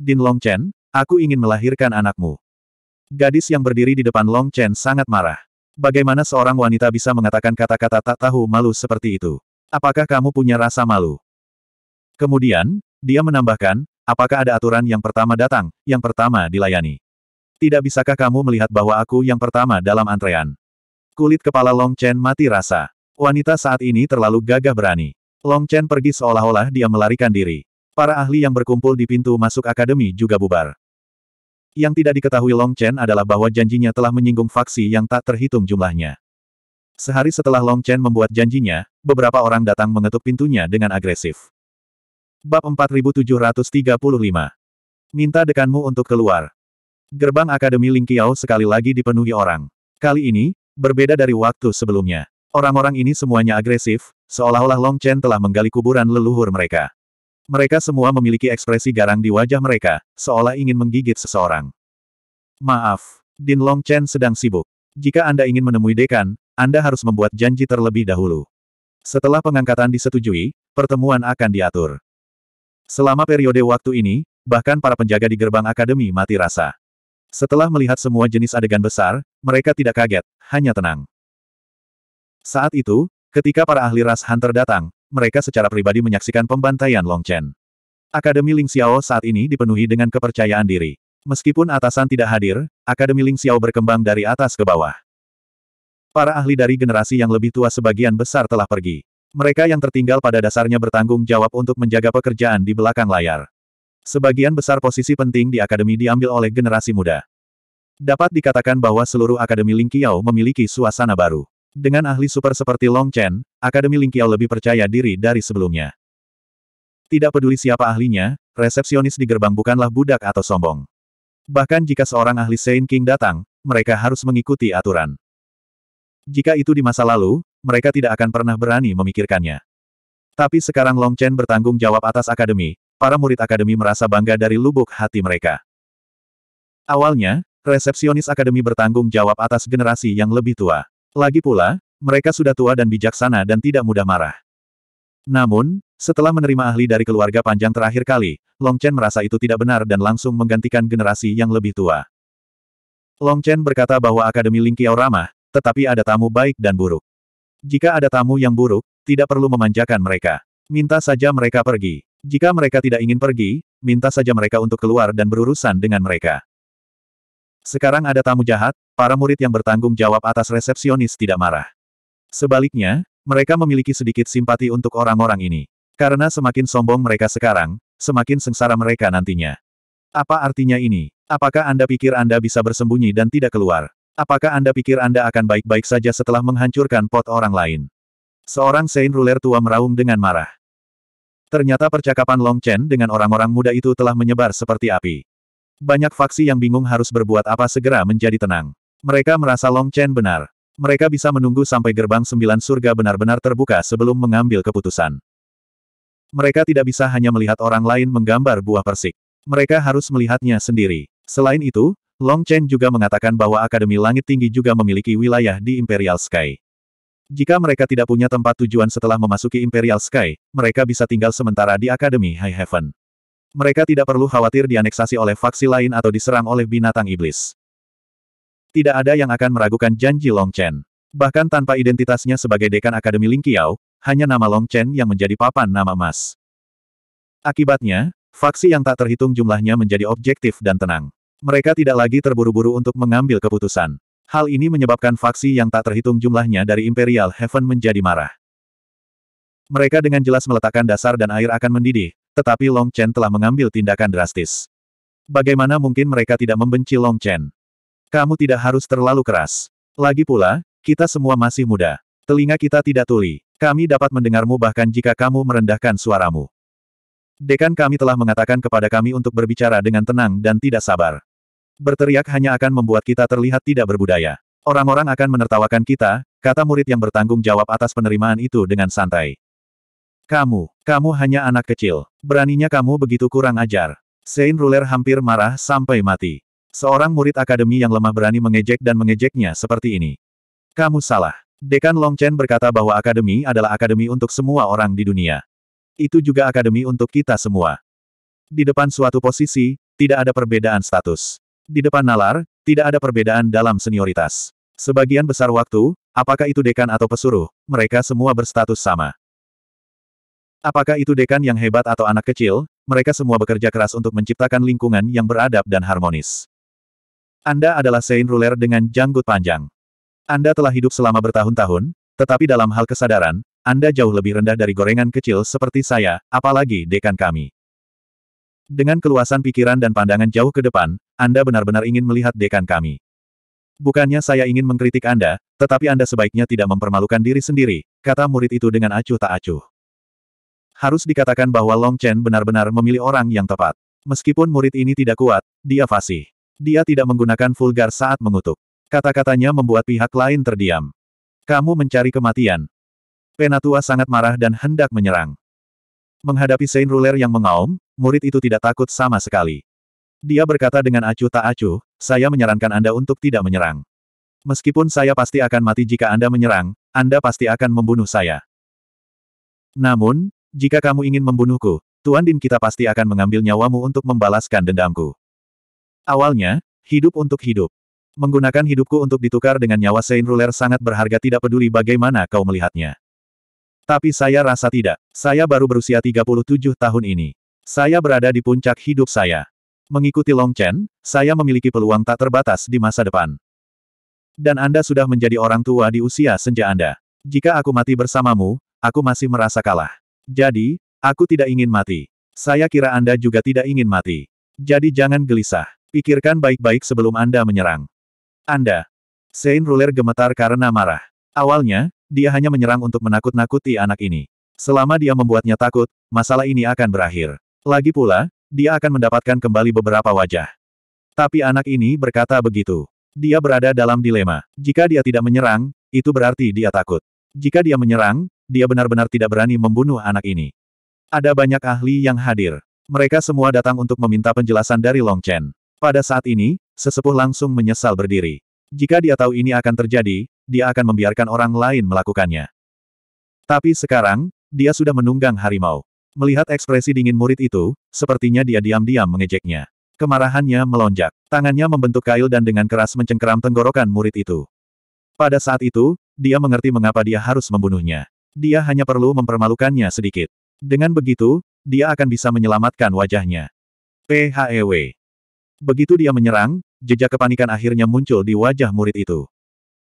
Din Long Chen, aku ingin melahirkan anakmu. Gadis yang berdiri di depan Long Chen sangat marah. Bagaimana seorang wanita bisa mengatakan kata-kata tak tahu malu seperti itu? Apakah kamu punya rasa malu? Kemudian, dia menambahkan, apakah ada aturan yang pertama datang, yang pertama dilayani? Tidak bisakah kamu melihat bahwa aku yang pertama dalam antrean? Kulit kepala Long Chen mati rasa. Wanita saat ini terlalu gagah berani. Long Chen pergi seolah-olah dia melarikan diri. Para ahli yang berkumpul di pintu masuk akademi juga bubar. Yang tidak diketahui Long Chen adalah bahwa janjinya telah menyinggung faksi yang tak terhitung jumlahnya. Sehari setelah Long Chen membuat janjinya, beberapa orang datang mengetuk pintunya dengan agresif. Bab 4735 Minta dekanmu untuk keluar. Gerbang Akademi Ling Qiao sekali lagi dipenuhi orang. Kali ini, berbeda dari waktu sebelumnya. Orang-orang ini semuanya agresif, seolah-olah Long Chen telah menggali kuburan leluhur mereka. Mereka semua memiliki ekspresi garang di wajah mereka, seolah ingin menggigit seseorang. Maaf, Din Long Chen sedang sibuk. Jika Anda ingin menemui dekan, anda harus membuat janji terlebih dahulu. Setelah pengangkatan disetujui, pertemuan akan diatur. Selama periode waktu ini, bahkan para penjaga di gerbang akademi mati rasa. Setelah melihat semua jenis adegan besar, mereka tidak kaget, hanya tenang. Saat itu, ketika para ahli ras Hunter datang, mereka secara pribadi menyaksikan pembantaian Long Chen. Akademi Ling Xiao saat ini dipenuhi dengan kepercayaan diri. Meskipun atasan tidak hadir, Akademi Ling Xiao berkembang dari atas ke bawah. Para ahli dari generasi yang lebih tua sebagian besar telah pergi. Mereka yang tertinggal pada dasarnya bertanggung jawab untuk menjaga pekerjaan di belakang layar. Sebagian besar posisi penting di akademi diambil oleh generasi muda. Dapat dikatakan bahwa seluruh akademi Lingqiao memiliki suasana baru. Dengan ahli super seperti Long Chen, akademi Lingqiao lebih percaya diri dari sebelumnya. Tidak peduli siapa ahlinya, resepsionis di gerbang bukanlah budak atau sombong. Bahkan jika seorang ahli Saint King datang, mereka harus mengikuti aturan. Jika itu di masa lalu, mereka tidak akan pernah berani memikirkannya. Tapi sekarang Long Chen bertanggung jawab atas akademi, para murid akademi merasa bangga dari lubuk hati mereka. Awalnya, resepsionis akademi bertanggung jawab atas generasi yang lebih tua. Lagi pula, mereka sudah tua dan bijaksana dan tidak mudah marah. Namun, setelah menerima ahli dari keluarga panjang terakhir kali, Long Chen merasa itu tidak benar dan langsung menggantikan generasi yang lebih tua. Long Chen berkata bahwa Akademi Lingqiao ramah, tetapi ada tamu baik dan buruk. Jika ada tamu yang buruk, tidak perlu memanjakan mereka. Minta saja mereka pergi. Jika mereka tidak ingin pergi, minta saja mereka untuk keluar dan berurusan dengan mereka. Sekarang ada tamu jahat, para murid yang bertanggung jawab atas resepsionis tidak marah. Sebaliknya, mereka memiliki sedikit simpati untuk orang-orang ini. Karena semakin sombong mereka sekarang, semakin sengsara mereka nantinya. Apa artinya ini? Apakah Anda pikir Anda bisa bersembunyi dan tidak keluar? Apakah Anda pikir Anda akan baik-baik saja setelah menghancurkan pot orang lain? Seorang Saint Ruler tua meraung dengan marah. Ternyata percakapan Long Chen dengan orang-orang muda itu telah menyebar seperti api. Banyak faksi yang bingung harus berbuat apa segera menjadi tenang. Mereka merasa Long Chen benar. Mereka bisa menunggu sampai gerbang sembilan surga benar-benar terbuka sebelum mengambil keputusan. Mereka tidak bisa hanya melihat orang lain menggambar buah persik. Mereka harus melihatnya sendiri. Selain itu, Long Chen juga mengatakan bahwa Akademi Langit Tinggi juga memiliki wilayah di Imperial Sky. Jika mereka tidak punya tempat tujuan setelah memasuki Imperial Sky, mereka bisa tinggal sementara di Akademi High Heaven. Mereka tidak perlu khawatir dianeksasi oleh faksi lain atau diserang oleh binatang iblis. Tidak ada yang akan meragukan janji Long Chen. Bahkan tanpa identitasnya sebagai dekan Akademi Lingqiao, hanya nama Long Chen yang menjadi papan nama emas. Akibatnya, faksi yang tak terhitung jumlahnya menjadi objektif dan tenang. Mereka tidak lagi terburu-buru untuk mengambil keputusan. Hal ini menyebabkan faksi yang tak terhitung jumlahnya dari Imperial Heaven menjadi marah. Mereka dengan jelas meletakkan dasar dan air akan mendidih, tetapi Long Chen telah mengambil tindakan drastis. Bagaimana mungkin mereka tidak membenci Long Chen? Kamu tidak harus terlalu keras. Lagi pula, kita semua masih muda. Telinga kita tidak tuli. Kami dapat mendengarmu bahkan jika kamu merendahkan suaramu. Dekan kami telah mengatakan kepada kami untuk berbicara dengan tenang dan tidak sabar. Berteriak hanya akan membuat kita terlihat tidak berbudaya. Orang-orang akan menertawakan kita, kata murid yang bertanggung jawab atas penerimaan itu dengan santai. Kamu, kamu hanya anak kecil. Beraninya kamu begitu kurang ajar. Saint Ruler hampir marah sampai mati. Seorang murid akademi yang lemah berani mengejek dan mengejeknya seperti ini. Kamu salah. Dekan Long Chen berkata bahwa akademi adalah akademi untuk semua orang di dunia. Itu juga akademi untuk kita semua. Di depan suatu posisi, tidak ada perbedaan status. Di depan nalar, tidak ada perbedaan dalam senioritas. Sebagian besar waktu, apakah itu dekan atau pesuruh, mereka semua berstatus sama. Apakah itu dekan yang hebat atau anak kecil, mereka semua bekerja keras untuk menciptakan lingkungan yang beradab dan harmonis. Anda adalah Sein Ruler dengan janggut panjang. Anda telah hidup selama bertahun-tahun, tetapi dalam hal kesadaran, Anda jauh lebih rendah dari gorengan kecil seperti saya, apalagi dekan kami. Dengan keluasan pikiran dan pandangan jauh ke depan, Anda benar-benar ingin melihat dekan kami. Bukannya saya ingin mengkritik Anda, tetapi Anda sebaiknya tidak mempermalukan diri sendiri, kata murid itu dengan acuh tak acuh. Harus dikatakan bahwa Long Chen benar-benar memilih orang yang tepat. Meskipun murid ini tidak kuat, dia fasih. Dia tidak menggunakan vulgar saat mengutuk. Kata-katanya membuat pihak lain terdiam. Kamu mencari kematian. Penatua sangat marah dan hendak menyerang. Menghadapi Sein Ruler yang mengaum, murid itu tidak takut sama sekali. Dia berkata dengan acuh tak acuh, saya menyarankan Anda untuk tidak menyerang. Meskipun saya pasti akan mati jika Anda menyerang, Anda pasti akan membunuh saya. Namun, jika kamu ingin membunuhku, Tuan Din kita pasti akan mengambil nyawamu untuk membalaskan dendamku. Awalnya, hidup untuk hidup. Menggunakan hidupku untuk ditukar dengan nyawa Sein Ruler sangat berharga tidak peduli bagaimana kau melihatnya. Tapi saya rasa tidak. Saya baru berusia 37 tahun ini. Saya berada di puncak hidup saya. Mengikuti Long Chen, saya memiliki peluang tak terbatas di masa depan. Dan Anda sudah menjadi orang tua di usia senja Anda. Jika aku mati bersamamu, aku masih merasa kalah. Jadi, aku tidak ingin mati. Saya kira Anda juga tidak ingin mati. Jadi jangan gelisah. Pikirkan baik-baik sebelum Anda menyerang. Anda. Sein Ruler gemetar karena marah. Awalnya, dia hanya menyerang untuk menakut-nakuti anak ini. Selama dia membuatnya takut, masalah ini akan berakhir. Lagi pula, dia akan mendapatkan kembali beberapa wajah. Tapi anak ini berkata begitu. Dia berada dalam dilema. Jika dia tidak menyerang, itu berarti dia takut. Jika dia menyerang, dia benar-benar tidak berani membunuh anak ini. Ada banyak ahli yang hadir. Mereka semua datang untuk meminta penjelasan dari Long Chen. Pada saat ini, sesepuh langsung menyesal berdiri. Jika dia tahu ini akan terjadi, dia akan membiarkan orang lain melakukannya. Tapi sekarang, dia sudah menunggang harimau. Melihat ekspresi dingin murid itu, sepertinya dia diam-diam mengejeknya. Kemarahannya melonjak. Tangannya membentuk kail dan dengan keras mencengkeram tenggorokan murid itu. Pada saat itu, dia mengerti mengapa dia harus membunuhnya. Dia hanya perlu mempermalukannya sedikit. Dengan begitu, dia akan bisa menyelamatkan wajahnya. PHEW. Begitu dia menyerang, jejak kepanikan akhirnya muncul di wajah murid itu.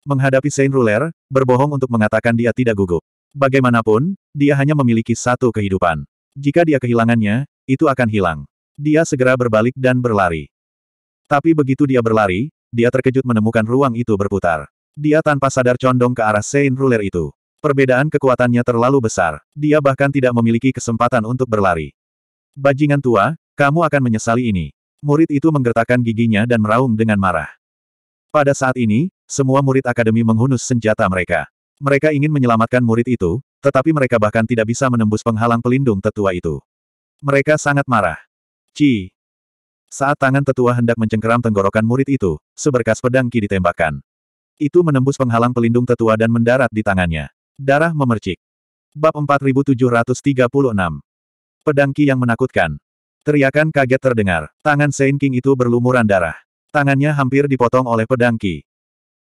Menghadapi Saint Ruler, berbohong untuk mengatakan dia tidak gugup. Bagaimanapun, dia hanya memiliki satu kehidupan. Jika dia kehilangannya, itu akan hilang. Dia segera berbalik dan berlari. Tapi begitu dia berlari, dia terkejut menemukan ruang itu berputar. Dia tanpa sadar condong ke arah Saint Ruler itu. Perbedaan kekuatannya terlalu besar. Dia bahkan tidak memiliki kesempatan untuk berlari. Bajingan tua, kamu akan menyesali ini. Murid itu menggertakkan giginya dan meraung dengan marah. Pada saat ini, semua murid akademi menghunus senjata mereka. Mereka ingin menyelamatkan murid itu, tetapi mereka bahkan tidak bisa menembus penghalang pelindung tetua itu. Mereka sangat marah. Ci. Saat tangan tetua hendak mencengkeram tenggorokan murid itu, seberkas pedang Ki ditembakkan. Itu menembus penghalang pelindung tetua dan mendarat di tangannya. Darah memercik. Bab 4736. Pedang Ki yang menakutkan. Teriakan kaget terdengar. Tangan Saint King itu berlumuran darah. Tangannya hampir dipotong oleh pedang Ki.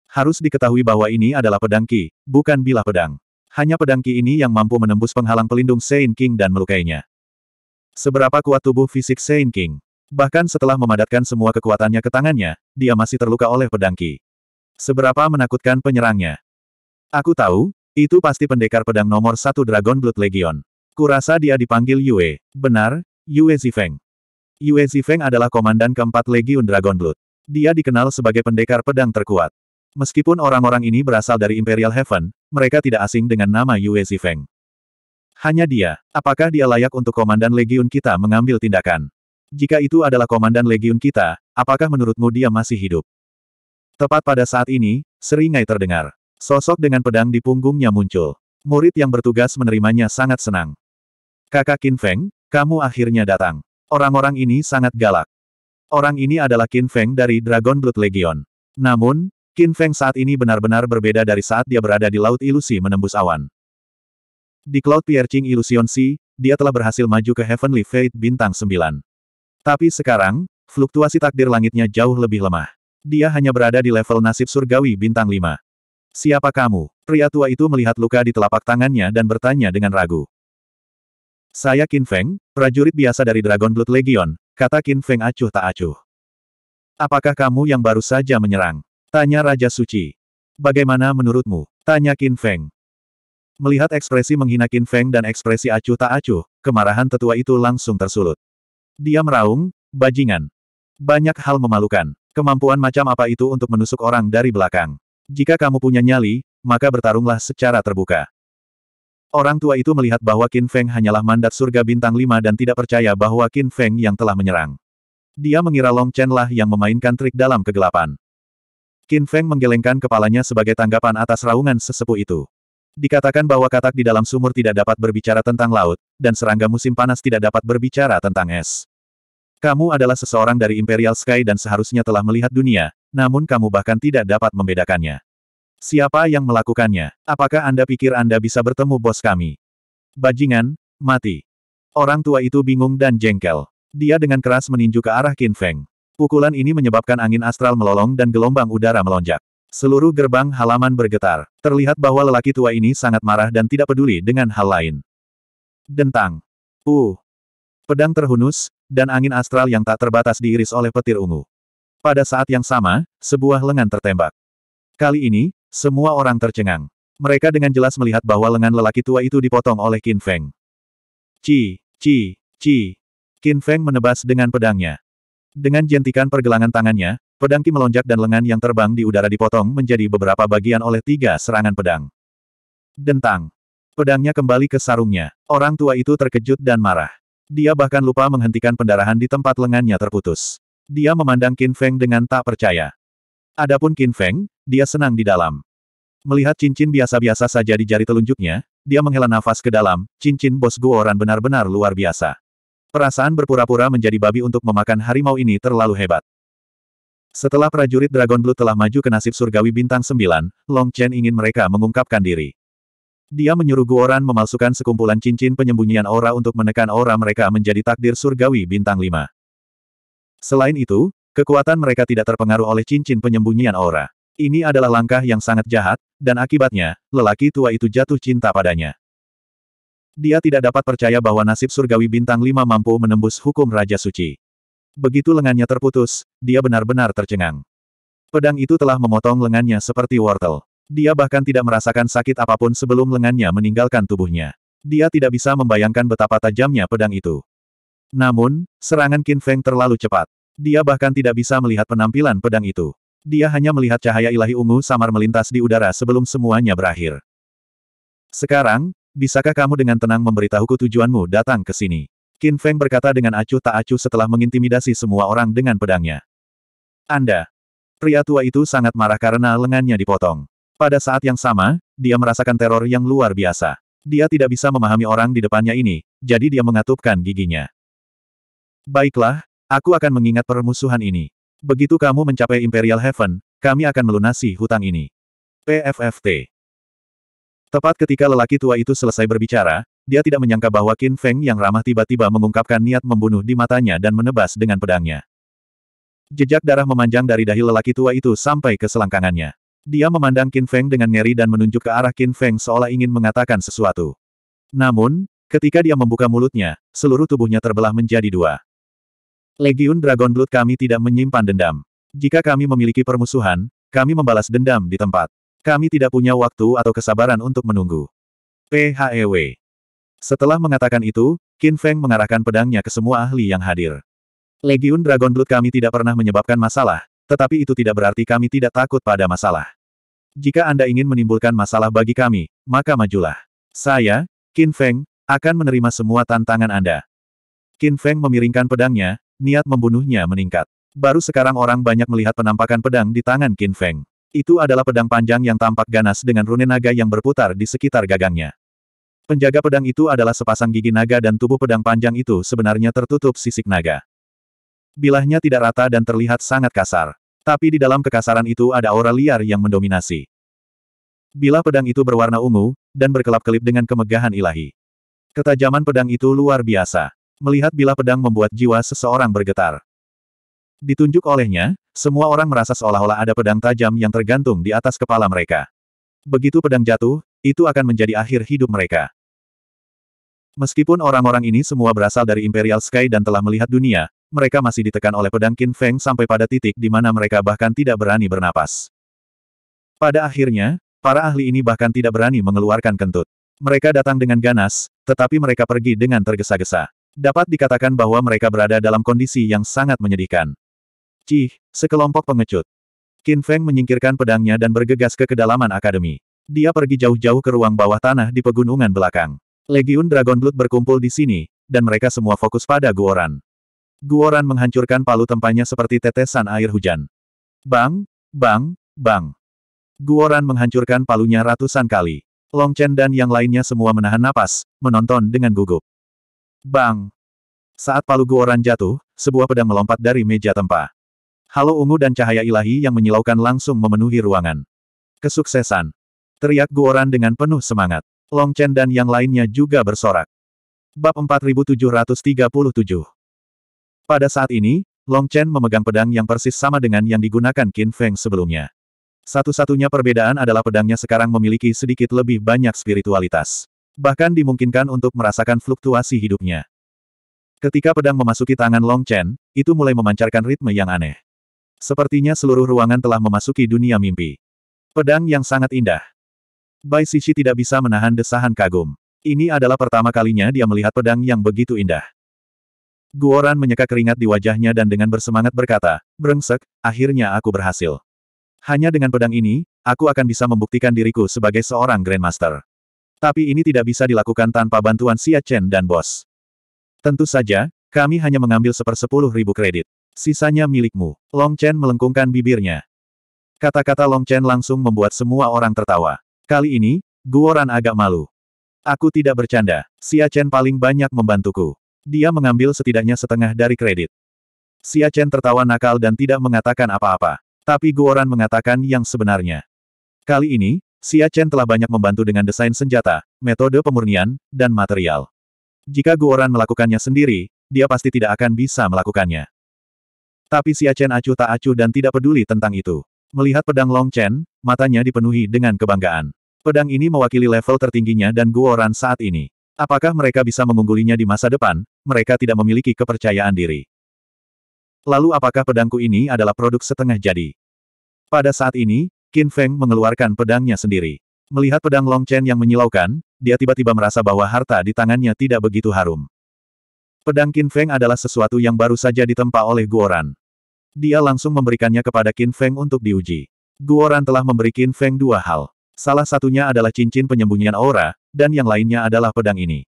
Harus diketahui bahwa ini adalah pedang Qi, bukan bilah pedang. Hanya pedang Qi ini yang mampu menembus penghalang pelindung Sein King dan melukainya. Seberapa kuat tubuh fisik Sein King? Bahkan setelah memadatkan semua kekuatannya ke tangannya, dia masih terluka oleh pedang Qi. Seberapa menakutkan penyerangnya? Aku tahu, itu pasti pendekar pedang nomor satu Dragon Blood Legion. Kurasa dia dipanggil Yue. Benar, Yue Zifeng. Yue Zifeng adalah komandan keempat Legion Dragon Blood. Dia dikenal sebagai pendekar pedang terkuat. Meskipun orang-orang ini berasal dari Imperial Heaven, mereka tidak asing dengan nama Yue Zifeng. Hanya dia. Apakah dia layak untuk komandan legiun kita mengambil tindakan? Jika itu adalah komandan legiun kita, apakah menurutmu dia masih hidup? Tepat pada saat ini, seringai terdengar. Sosok dengan pedang di punggungnya muncul. Murid yang bertugas menerimanya sangat senang. Kakak Qin Feng, kamu akhirnya datang. Orang-orang ini sangat galak. Orang ini adalah Qin Feng dari Dragon Blood Legion. Namun, Qin Feng saat ini benar-benar berbeda dari saat dia berada di Laut Ilusi menembus awan. Di Cloud Piercing Illusion Sea, dia telah berhasil maju ke Heavenly Fate bintang 9. Tapi sekarang, fluktuasi takdir langitnya jauh lebih lemah. Dia hanya berada di level nasib surgawi bintang 5. Siapa kamu? Pria tua itu melihat luka di telapak tangannya dan bertanya dengan ragu. Saya Qin Feng, prajurit biasa dari Dragon Blood Legion, kata Qin Feng acuh tak acuh. Apakah kamu yang baru saja menyerang? Tanya Raja Suci. Bagaimana menurutmu? Tanya Qin Feng. Melihat ekspresi menghina Qin Feng dan ekspresi acuh tak acuh, kemarahan tetua itu langsung tersulut. Dia meraung, bajingan. Banyak hal memalukan. Kemampuan macam apa itu untuk menusuk orang dari belakang. Jika kamu punya nyali, maka bertarunglah secara terbuka. Orang tua itu melihat bahwa Qin Feng hanyalah mandat surga bintang Lima dan tidak percaya bahwa Qin Feng yang telah menyerang. Dia mengira Long Chen lah yang memainkan trik dalam kegelapan. Qin Feng menggelengkan kepalanya sebagai tanggapan atas raungan sesepuh itu. Dikatakan bahwa katak di dalam sumur tidak dapat berbicara tentang laut, dan serangga musim panas tidak dapat berbicara tentang es. Kamu adalah seseorang dari Imperial Sky dan seharusnya telah melihat dunia, namun kamu bahkan tidak dapat membedakannya. Siapa yang melakukannya? Apakah Anda pikir Anda bisa bertemu bos kami? Bajingan, mati. Orang tua itu bingung dan jengkel. Dia dengan keras meninju ke arah Qin Feng. Pukulan ini menyebabkan angin astral melolong dan gelombang udara melonjak. Seluruh gerbang halaman bergetar. Terlihat bahwa lelaki tua ini sangat marah dan tidak peduli dengan hal lain. Dentang. Uh. Pedang terhunus, dan angin astral yang tak terbatas diiris oleh petir ungu. Pada saat yang sama, sebuah lengan tertembak. Kali ini, semua orang tercengang. Mereka dengan jelas melihat bahwa lengan lelaki tua itu dipotong oleh Qin Feng. Ci, ci, ci. Qin Feng menebas dengan pedangnya. Dengan jentikan pergelangan tangannya, pedang Ki melonjak dan lengan yang terbang di udara dipotong menjadi beberapa bagian oleh tiga serangan pedang. Dentang. Pedangnya kembali ke sarungnya. Orang tua itu terkejut dan marah. Dia bahkan lupa menghentikan pendarahan di tempat lengannya terputus. Dia memandang Qin Feng dengan tak percaya. Adapun Qin Feng, dia senang di dalam. Melihat cincin biasa-biasa saja di jari telunjuknya, dia menghela nafas ke dalam, cincin bos Guoran benar-benar luar biasa. Perasaan berpura-pura menjadi babi untuk memakan harimau ini terlalu hebat. Setelah prajurit Dragon Blue telah maju ke nasib surgawi bintang 9, Long Chen ingin mereka mengungkapkan diri. Dia menyuruh Guoran memalsukan sekumpulan cincin penyembunyian aura untuk menekan aura mereka menjadi takdir surgawi bintang 5. Selain itu, kekuatan mereka tidak terpengaruh oleh cincin penyembunyian aura. Ini adalah langkah yang sangat jahat, dan akibatnya, lelaki tua itu jatuh cinta padanya. Dia tidak dapat percaya bahwa nasib surgawi bintang lima mampu menembus hukum Raja Suci. Begitu lengannya terputus, dia benar-benar tercengang. Pedang itu telah memotong lengannya seperti wortel. Dia bahkan tidak merasakan sakit apapun sebelum lengannya meninggalkan tubuhnya. Dia tidak bisa membayangkan betapa tajamnya pedang itu. Namun, serangan Qin Feng terlalu cepat. Dia bahkan tidak bisa melihat penampilan pedang itu. Dia hanya melihat cahaya ilahi ungu samar melintas di udara sebelum semuanya berakhir. Sekarang, bisakah kamu dengan tenang memberitahuku tujuanmu datang ke sini? Qin Feng berkata dengan acuh tak acuh setelah mengintimidasi semua orang dengan pedangnya. Anda. Pria tua itu sangat marah karena lengannya dipotong. Pada saat yang sama, dia merasakan teror yang luar biasa. Dia tidak bisa memahami orang di depannya ini, jadi dia mengatupkan giginya. Baiklah, aku akan mengingat permusuhan ini. Begitu kamu mencapai Imperial Heaven, kami akan melunasi hutang ini. PFFT Tepat ketika lelaki tua itu selesai berbicara, dia tidak menyangka bahwa Qin Feng yang ramah tiba-tiba mengungkapkan niat membunuh di matanya dan menebas dengan pedangnya. Jejak darah memanjang dari dahi lelaki tua itu sampai ke selangkangannya. Dia memandang Qin Feng dengan ngeri dan menunjuk ke arah Qin Feng seolah ingin mengatakan sesuatu. Namun, ketika dia membuka mulutnya, seluruh tubuhnya terbelah menjadi dua. Legiun Dragon Blood kami tidak menyimpan dendam. Jika kami memiliki permusuhan, kami membalas dendam di tempat. Kami tidak punya waktu atau kesabaran untuk menunggu. PHEW. Setelah mengatakan itu, Qin Feng mengarahkan pedangnya ke semua ahli yang hadir. Legiun Dragon Blood kami tidak pernah menyebabkan masalah, tetapi itu tidak berarti kami tidak takut pada masalah. Jika Anda ingin menimbulkan masalah bagi kami, maka majulah. Saya, Qin Feng, akan menerima semua tantangan Anda. Qin Feng memiringkan pedangnya, niat membunuhnya meningkat. Baru sekarang orang banyak melihat penampakan pedang di tangan Qin Feng. Itu adalah pedang panjang yang tampak ganas dengan rune naga yang berputar di sekitar gagangnya. Penjaga pedang itu adalah sepasang gigi naga dan tubuh pedang panjang itu sebenarnya tertutup sisik naga. Bilahnya tidak rata dan terlihat sangat kasar. Tapi di dalam kekasaran itu ada aura liar yang mendominasi. Bilah pedang itu berwarna ungu, dan berkelap-kelip dengan kemegahan ilahi. Ketajaman pedang itu luar biasa. Melihat bilah pedang membuat jiwa seseorang bergetar. Ditunjuk olehnya, semua orang merasa seolah-olah ada pedang tajam yang tergantung di atas kepala mereka. Begitu pedang jatuh, itu akan menjadi akhir hidup mereka. Meskipun orang-orang ini semua berasal dari Imperial Sky dan telah melihat dunia, mereka masih ditekan oleh pedang Qin Feng sampai pada titik di mana mereka bahkan tidak berani bernapas. Pada akhirnya, para ahli ini bahkan tidak berani mengeluarkan kentut. Mereka datang dengan ganas, tetapi mereka pergi dengan tergesa-gesa. Dapat dikatakan bahwa mereka berada dalam kondisi yang sangat menyedihkan. Cih, sekelompok pengecut. Qin Feng menyingkirkan pedangnya dan bergegas ke kedalaman akademi. Dia pergi jauh-jauh ke ruang bawah tanah di pegunungan belakang. Legiun Dragon Blood berkumpul di sini, dan mereka semua fokus pada Guoran. Guoran menghancurkan palu tempanya seperti tetesan air hujan. Bang, bang, bang. Guoran menghancurkan palunya ratusan kali. Long Chen dan yang lainnya semua menahan napas, menonton dengan gugup. Bang! Saat palu Guoran jatuh, sebuah pedang melompat dari meja tempa. Halo ungu dan cahaya ilahi yang menyilaukan langsung memenuhi ruangan. Kesuksesan. Teriak Guoran dengan penuh semangat. Long Chen dan yang lainnya juga bersorak. Bab 4737 Pada saat ini, Long Chen memegang pedang yang persis sama dengan yang digunakan Qin Feng sebelumnya. Satu-satunya perbedaan adalah pedangnya sekarang memiliki sedikit lebih banyak spiritualitas. Bahkan dimungkinkan untuk merasakan fluktuasi hidupnya. Ketika pedang memasuki tangan Long Chen, itu mulai memancarkan ritme yang aneh. Sepertinya seluruh ruangan telah memasuki dunia mimpi. Pedang yang sangat indah. Bai Sisi tidak bisa menahan desahan kagum. Ini adalah pertama kalinya dia melihat pedang yang begitu indah. Guoran menyeka keringat di wajahnya dan dengan bersemangat berkata, Brengsek, akhirnya aku berhasil. Hanya dengan pedang ini, aku akan bisa membuktikan diriku sebagai seorang Grandmaster. Tapi ini tidak bisa dilakukan tanpa bantuan Xia Chen dan bos. Tentu saja, kami hanya mengambil sepersepuluh ribu kredit. Sisanya milikmu. Long Chen melengkungkan bibirnya. Kata-kata Long Chen langsung membuat semua orang tertawa. Kali ini, Guoran agak malu. Aku tidak bercanda. Xia Chen paling banyak membantuku. Dia mengambil setidaknya setengah dari kredit. Xia Chen tertawa nakal dan tidak mengatakan apa-apa. Tapi Guoran mengatakan yang sebenarnya. Kali ini, Xia Chen telah banyak membantu dengan desain senjata, metode pemurnian, dan material. Jika Guoran melakukannya sendiri, dia pasti tidak akan bisa melakukannya. Tapi si Chen acuh tak acuh dan tidak peduli tentang itu. Melihat pedang Long Chen, matanya dipenuhi dengan kebanggaan. Pedang ini mewakili level tertingginya dan Guoran saat ini. Apakah mereka bisa mengunggulinya di masa depan? Mereka tidak memiliki kepercayaan diri. Lalu apakah pedangku ini adalah produk setengah jadi? Pada saat ini, Qin Feng mengeluarkan pedangnya sendiri. Melihat pedang Long Chen yang menyilaukan, dia tiba-tiba merasa bahwa harta di tangannya tidak begitu harum. Pedang Qin Feng adalah sesuatu yang baru saja ditempa oleh Guoran. Dia langsung memberikannya kepada Qin Feng untuk diuji. Guoran telah memberi Qin Feng dua hal. Salah satunya adalah cincin penyembunyian aura, dan yang lainnya adalah pedang ini.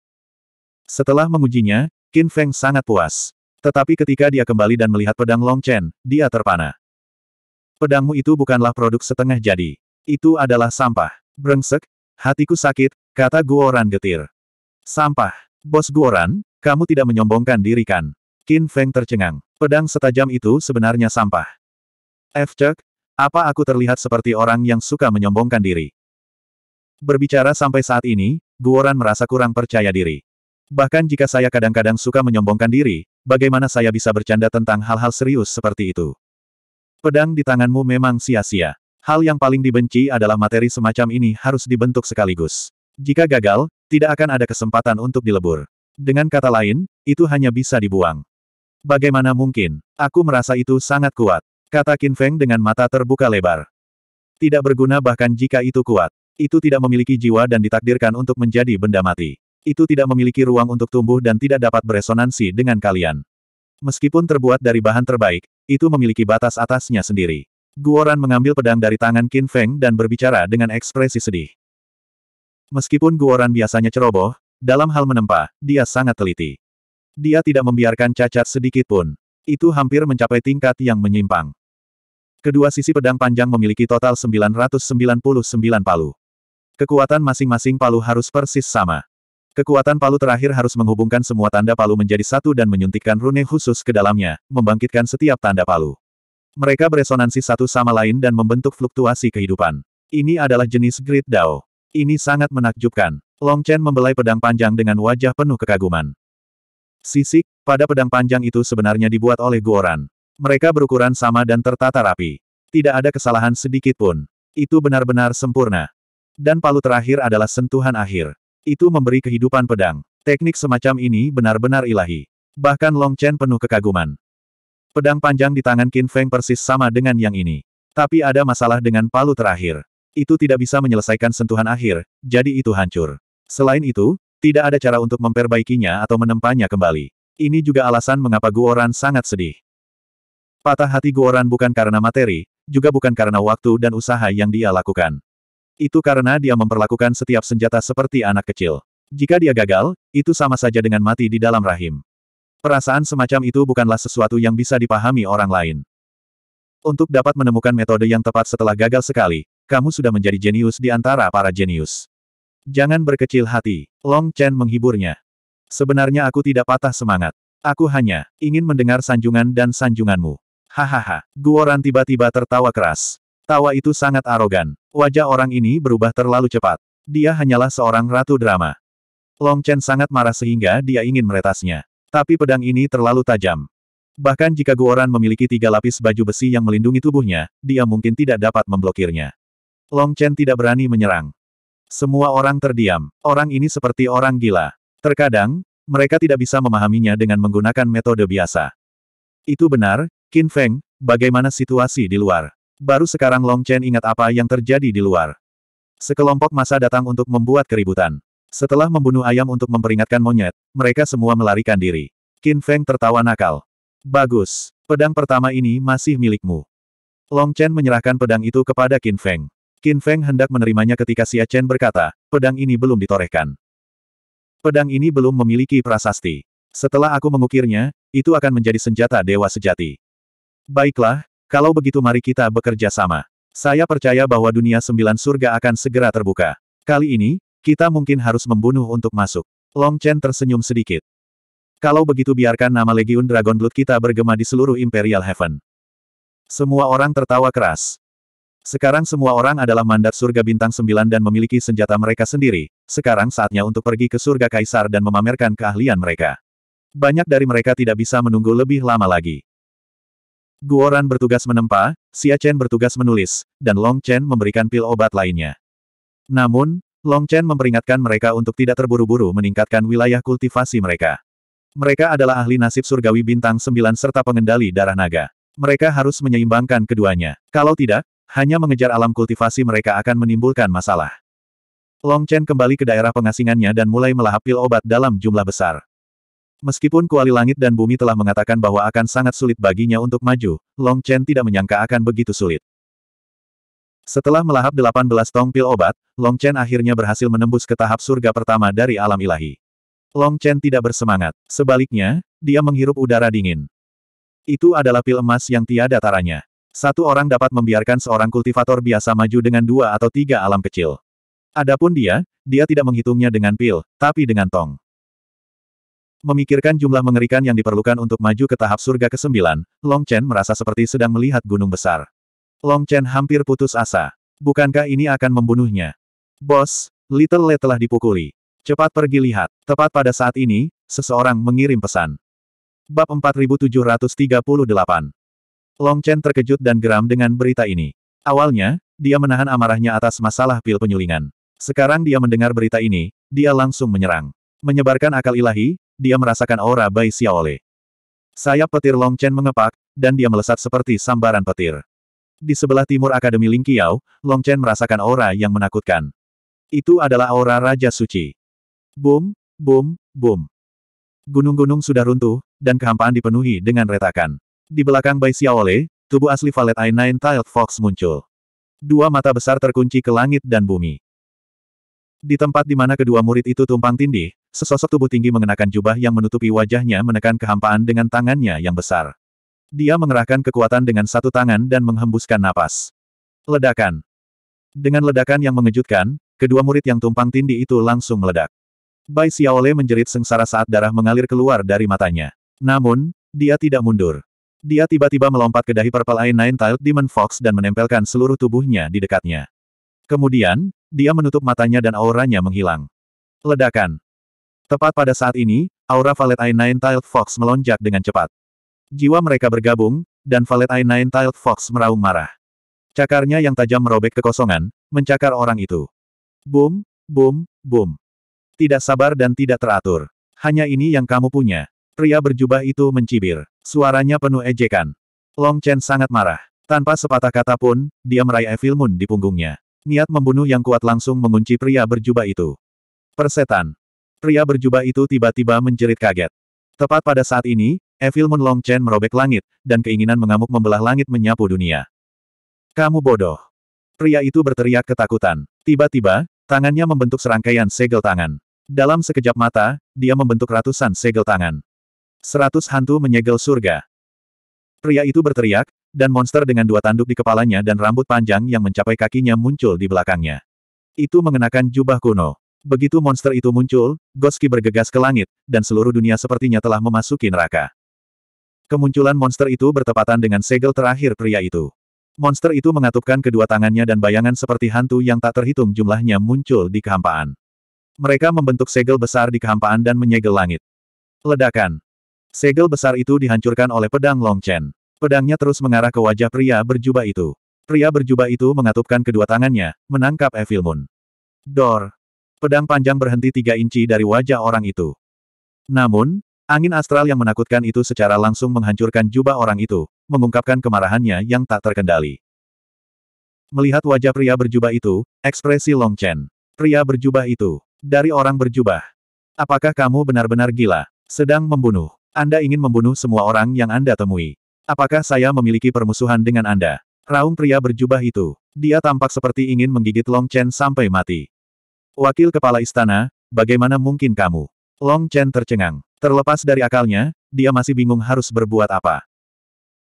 Setelah mengujinya, Qin Feng sangat puas. Tetapi ketika dia kembali dan melihat pedang Long Chen, dia terpana. Pedangmu itu bukanlah produk setengah jadi. Itu adalah sampah. Brengsek, hatiku sakit, kata Guoran getir. Sampah. Bos Guoran, kamu tidak menyombongkan diri kan? Qin Feng tercengang. Pedang setajam itu sebenarnya sampah. F. Chuck, apa aku terlihat seperti orang yang suka menyombongkan diri? Berbicara sampai saat ini, Guoran merasa kurang percaya diri. Bahkan jika saya kadang-kadang suka menyombongkan diri, bagaimana saya bisa bercanda tentang hal-hal serius seperti itu? Pedang di tanganmu memang sia-sia. Hal yang paling dibenci adalah materi semacam ini harus dibentuk sekaligus. Jika gagal, tidak akan ada kesempatan untuk dilebur. Dengan kata lain, itu hanya bisa dibuang. Bagaimana mungkin? Aku merasa itu sangat kuat. Kata Qin Feng dengan mata terbuka lebar. Tidak berguna bahkan jika itu kuat. Itu tidak memiliki jiwa dan ditakdirkan untuk menjadi benda mati. Itu tidak memiliki ruang untuk tumbuh dan tidak dapat beresonansi dengan kalian. Meskipun terbuat dari bahan terbaik, itu memiliki batas atasnya sendiri. Guoran mengambil pedang dari tangan Qin Feng dan berbicara dengan ekspresi sedih. Meskipun Guoran biasanya ceroboh, dalam hal menempa, dia sangat teliti. Dia tidak membiarkan cacat sedikit pun. Itu hampir mencapai tingkat yang menyimpang. Kedua sisi pedang panjang memiliki total 999 palu. Kekuatan masing-masing palu harus persis sama. Kekuatan palu terakhir harus menghubungkan semua tanda palu menjadi satu dan menyuntikkan rune khusus ke dalamnya, membangkitkan setiap tanda palu. Mereka beresonansi satu sama lain dan membentuk fluktuasi kehidupan. Ini adalah jenis grid Dao. Ini sangat menakjubkan. Long Chen membelai pedang panjang dengan wajah penuh kekaguman. Sisik, pada pedang panjang itu sebenarnya dibuat oleh Guoran. Mereka berukuran sama dan tertata rapi. Tidak ada kesalahan sedikit pun. Itu benar-benar sempurna. Dan palu terakhir adalah sentuhan akhir. Itu memberi kehidupan pedang. Teknik semacam ini benar-benar ilahi. Bahkan Long Chen penuh kekaguman. Pedang panjang di tangan Qin Feng persis sama dengan yang ini. Tapi ada masalah dengan palu terakhir. Itu tidak bisa menyelesaikan sentuhan akhir, jadi itu hancur. Selain itu, tidak ada cara untuk memperbaikinya atau menempanya kembali. Ini juga alasan mengapa Guoran sangat sedih. Patah hati Guoran bukan karena materi, juga bukan karena waktu dan usaha yang dia lakukan. Itu karena dia memperlakukan setiap senjata seperti anak kecil. Jika dia gagal, itu sama saja dengan mati di dalam rahim. Perasaan semacam itu bukanlah sesuatu yang bisa dipahami orang lain. Untuk dapat menemukan metode yang tepat setelah gagal sekali, kamu sudah menjadi jenius di antara para jenius. Jangan berkecil hati, Long Chen menghiburnya. Sebenarnya aku tidak patah semangat. Aku hanya ingin mendengar sanjungan dan sanjunganmu. Hahaha, Guoran tiba-tiba tertawa keras. Tawa itu sangat arogan. Wajah orang ini berubah terlalu cepat. Dia hanyalah seorang ratu drama. Long Chen sangat marah sehingga dia ingin meretasnya. Tapi pedang ini terlalu tajam. Bahkan jika Guoran memiliki tiga lapis baju besi yang melindungi tubuhnya, dia mungkin tidak dapat memblokirnya. Long Chen tidak berani menyerang. Semua orang terdiam. Orang ini seperti orang gila. Terkadang, mereka tidak bisa memahaminya dengan menggunakan metode biasa. Itu benar, Qin Feng, bagaimana situasi di luar? Baru sekarang Long Chen ingat apa yang terjadi di luar. Sekelompok masa datang untuk membuat keributan. Setelah membunuh ayam untuk memperingatkan monyet, mereka semua melarikan diri. Qin Feng tertawa nakal. Bagus, pedang pertama ini masih milikmu. Long Chen menyerahkan pedang itu kepada Qin Feng. Qin Feng hendak menerimanya ketika Xia Chen berkata, pedang ini belum ditorehkan. Pedang ini belum memiliki prasasti. Setelah aku mengukirnya, itu akan menjadi senjata dewa sejati. Baiklah, kalau begitu mari kita bekerja sama. Saya percaya bahwa dunia sembilan surga akan segera terbuka. Kali ini, kita mungkin harus membunuh untuk masuk. Long Chen tersenyum sedikit. Kalau begitu biarkan nama Legion Dragon Blood kita bergema di seluruh Imperial Heaven. Semua orang tertawa keras. Sekarang semua orang adalah mandat surga bintang sembilan dan memiliki senjata mereka sendiri, sekarang saatnya untuk pergi ke surga kaisar dan memamerkan keahlian mereka. Banyak dari mereka tidak bisa menunggu lebih lama lagi. Guoran bertugas menempa, Xia Chen bertugas menulis, dan Long Chen memberikan pil obat lainnya. Namun, Long Chen memperingatkan mereka untuk tidak terburu-buru meningkatkan wilayah kultivasi mereka. Mereka adalah ahli nasib surgawi bintang sembilan serta pengendali darah naga. Mereka harus menyeimbangkan keduanya. Kalau tidak, hanya mengejar alam kultivasi mereka akan menimbulkan masalah. Long Chen kembali ke daerah pengasingannya dan mulai melahap pil obat dalam jumlah besar. Meskipun kuali langit dan bumi telah mengatakan bahwa akan sangat sulit baginya untuk maju, Long Chen tidak menyangka akan begitu sulit. Setelah melahap 18 tong pil obat, Long Chen akhirnya berhasil menembus ke tahap surga pertama dari alam ilahi. Long Chen tidak bersemangat. Sebaliknya, dia menghirup udara dingin. Itu adalah pil emas yang tiada taranya. Satu orang dapat membiarkan seorang kultivator biasa maju dengan dua atau tiga alam kecil. Adapun dia, dia tidak menghitungnya dengan pil, tapi dengan tong. Memikirkan jumlah mengerikan yang diperlukan untuk maju ke tahap surga ke-9, Long Chen merasa seperti sedang melihat gunung besar. Long Chen hampir putus asa. Bukankah ini akan membunuhnya? Bos, Little Le telah dipukuli. Cepat pergi lihat. Tepat pada saat ini, seseorang mengirim pesan. Bab 4738 Long Chen terkejut dan geram dengan berita ini. Awalnya, dia menahan amarahnya atas masalah pil penyulingan. Sekarang dia mendengar berita ini, dia langsung menyerang. Menyebarkan akal ilahi, dia merasakan aura Bai Xiaole. Sayap petir Long Chen mengepak, dan dia melesat seperti sambaran petir. Di sebelah timur Akademi Ling Qiao, Long Chen merasakan aura yang menakutkan. Itu adalah aura Raja Suci. Boom, boom, boom. Gunung-gunung sudah runtuh, dan kehampaan dipenuhi dengan retakan. Di belakang Bai Xiaole, tubuh asli Valet I9 Tiled Fox muncul. Dua mata besar terkunci ke langit dan bumi. Di tempat di mana kedua murid itu tumpang tindih, sesosok tubuh tinggi mengenakan jubah yang menutupi wajahnya menekan kehampaan dengan tangannya yang besar. Dia mengerahkan kekuatan dengan satu tangan dan menghembuskan napas. Ledakan. Dengan ledakan yang mengejutkan, kedua murid yang tumpang tindih itu langsung meledak. Bai Xiaole menjerit sengsara saat darah mengalir keluar dari matanya. Namun, dia tidak mundur. Dia tiba-tiba melompat ke dahi Purple Eye Nine Tailed Demon Fox dan menempelkan seluruh tubuhnya di dekatnya. Kemudian, dia menutup matanya dan auranya menghilang. Ledakan. Tepat pada saat ini, aura Valet Eye Nine Tailed Fox melonjak dengan cepat. Jiwa mereka bergabung, dan Valet Eye Nine Tailed Fox meraung marah. Cakarnya yang tajam merobek kekosongan, mencakar orang itu. Boom, boom, boom. Tidak sabar dan tidak teratur. Hanya ini yang kamu punya. Pria berjubah itu mencibir. Suaranya penuh ejekan. Long Chen sangat marah. Tanpa sepatah kata pun, dia meraih Evil Moon di punggungnya. Niat membunuh yang kuat langsung mengunci pria berjubah itu. Persetan. Pria berjubah itu tiba-tiba menjerit kaget. Tepat pada saat ini, Evil Moon Long Chen merobek langit, dan keinginan mengamuk membelah langit menyapu dunia. Kamu bodoh. Pria itu berteriak ketakutan. Tiba-tiba, tangannya membentuk serangkaian segel tangan. Dalam sekejap mata, dia membentuk ratusan segel tangan. Seratus hantu menyegel surga. Pria itu berteriak, dan monster dengan dua tanduk di kepalanya dan rambut panjang yang mencapai kakinya muncul di belakangnya. Itu mengenakan jubah kuno. Begitu monster itu muncul, Goski bergegas ke langit, dan seluruh dunia sepertinya telah memasuki neraka. Kemunculan monster itu bertepatan dengan segel terakhir pria itu. Monster itu mengatupkan kedua tangannya dan bayangan seperti hantu yang tak terhitung jumlahnya muncul di kehampaan. Mereka membentuk segel besar di kehampaan dan menyegel langit. Ledakan. Segel besar itu dihancurkan oleh pedang Long Chen. Pedangnya terus mengarah ke wajah pria berjubah itu. Pria berjubah itu mengatupkan kedua tangannya, menangkap Evil Moon. Dor. Pedang panjang berhenti tiga inci dari wajah orang itu. Namun, angin astral yang menakutkan itu secara langsung menghancurkan jubah orang itu, mengungkapkan kemarahannya yang tak terkendali. Melihat wajah pria berjubah itu, ekspresi Long Chen. Pria berjubah itu. Dari orang berjubah. Apakah kamu benar-benar gila? Sedang membunuh. Anda ingin membunuh semua orang yang Anda temui. Apakah saya memiliki permusuhan dengan Anda? Raung pria berjubah itu. Dia tampak seperti ingin menggigit Long Chen sampai mati. Wakil kepala istana, bagaimana mungkin kamu? Long Chen tercengang. Terlepas dari akalnya, dia masih bingung harus berbuat apa.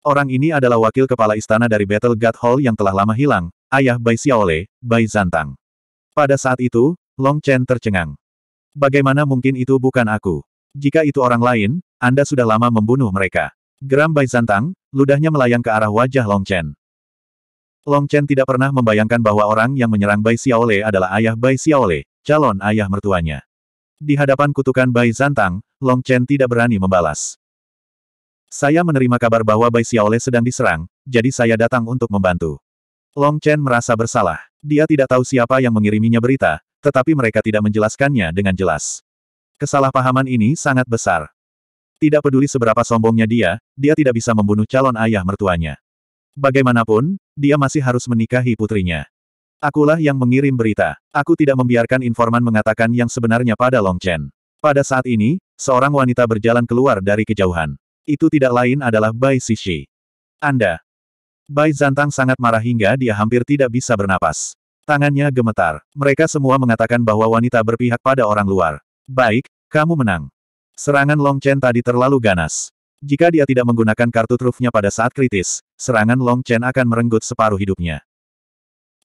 Orang ini adalah wakil kepala istana dari Battle God Hall yang telah lama hilang, ayah Bai Xiaole, Bai Zantang. Pada saat itu, Long Chen tercengang. Bagaimana mungkin itu bukan aku? Jika itu orang lain, anda sudah lama membunuh mereka. Geram Bai Zantang, ludahnya melayang ke arah wajah Long Chen. Long Chen tidak pernah membayangkan bahwa orang yang menyerang Bai Xiaole adalah ayah Bai Xiaole, calon ayah mertuanya. Di hadapan kutukan Bai Zantang, Long Chen tidak berani membalas. Saya menerima kabar bahwa Bai Xiaole sedang diserang, jadi saya datang untuk membantu. Long Chen merasa bersalah. Dia tidak tahu siapa yang mengiriminya berita, tetapi mereka tidak menjelaskannya dengan jelas. Kesalahpahaman ini sangat besar. Tidak peduli seberapa sombongnya dia, dia tidak bisa membunuh calon ayah mertuanya. Bagaimanapun, dia masih harus menikahi putrinya. Akulah yang mengirim berita. Aku tidak membiarkan informan mengatakan yang sebenarnya pada Long Chen. Pada saat ini, seorang wanita berjalan keluar dari kejauhan. Itu tidak lain adalah Bai Sishi. Anda. Bai Zantang sangat marah hingga dia hampir tidak bisa bernapas. Tangannya gemetar. Mereka semua mengatakan bahwa wanita berpihak pada orang luar. Baik, kamu menang. Serangan Long Chen tadi terlalu ganas. Jika dia tidak menggunakan kartu trufnya pada saat kritis, serangan Long Chen akan merenggut separuh hidupnya.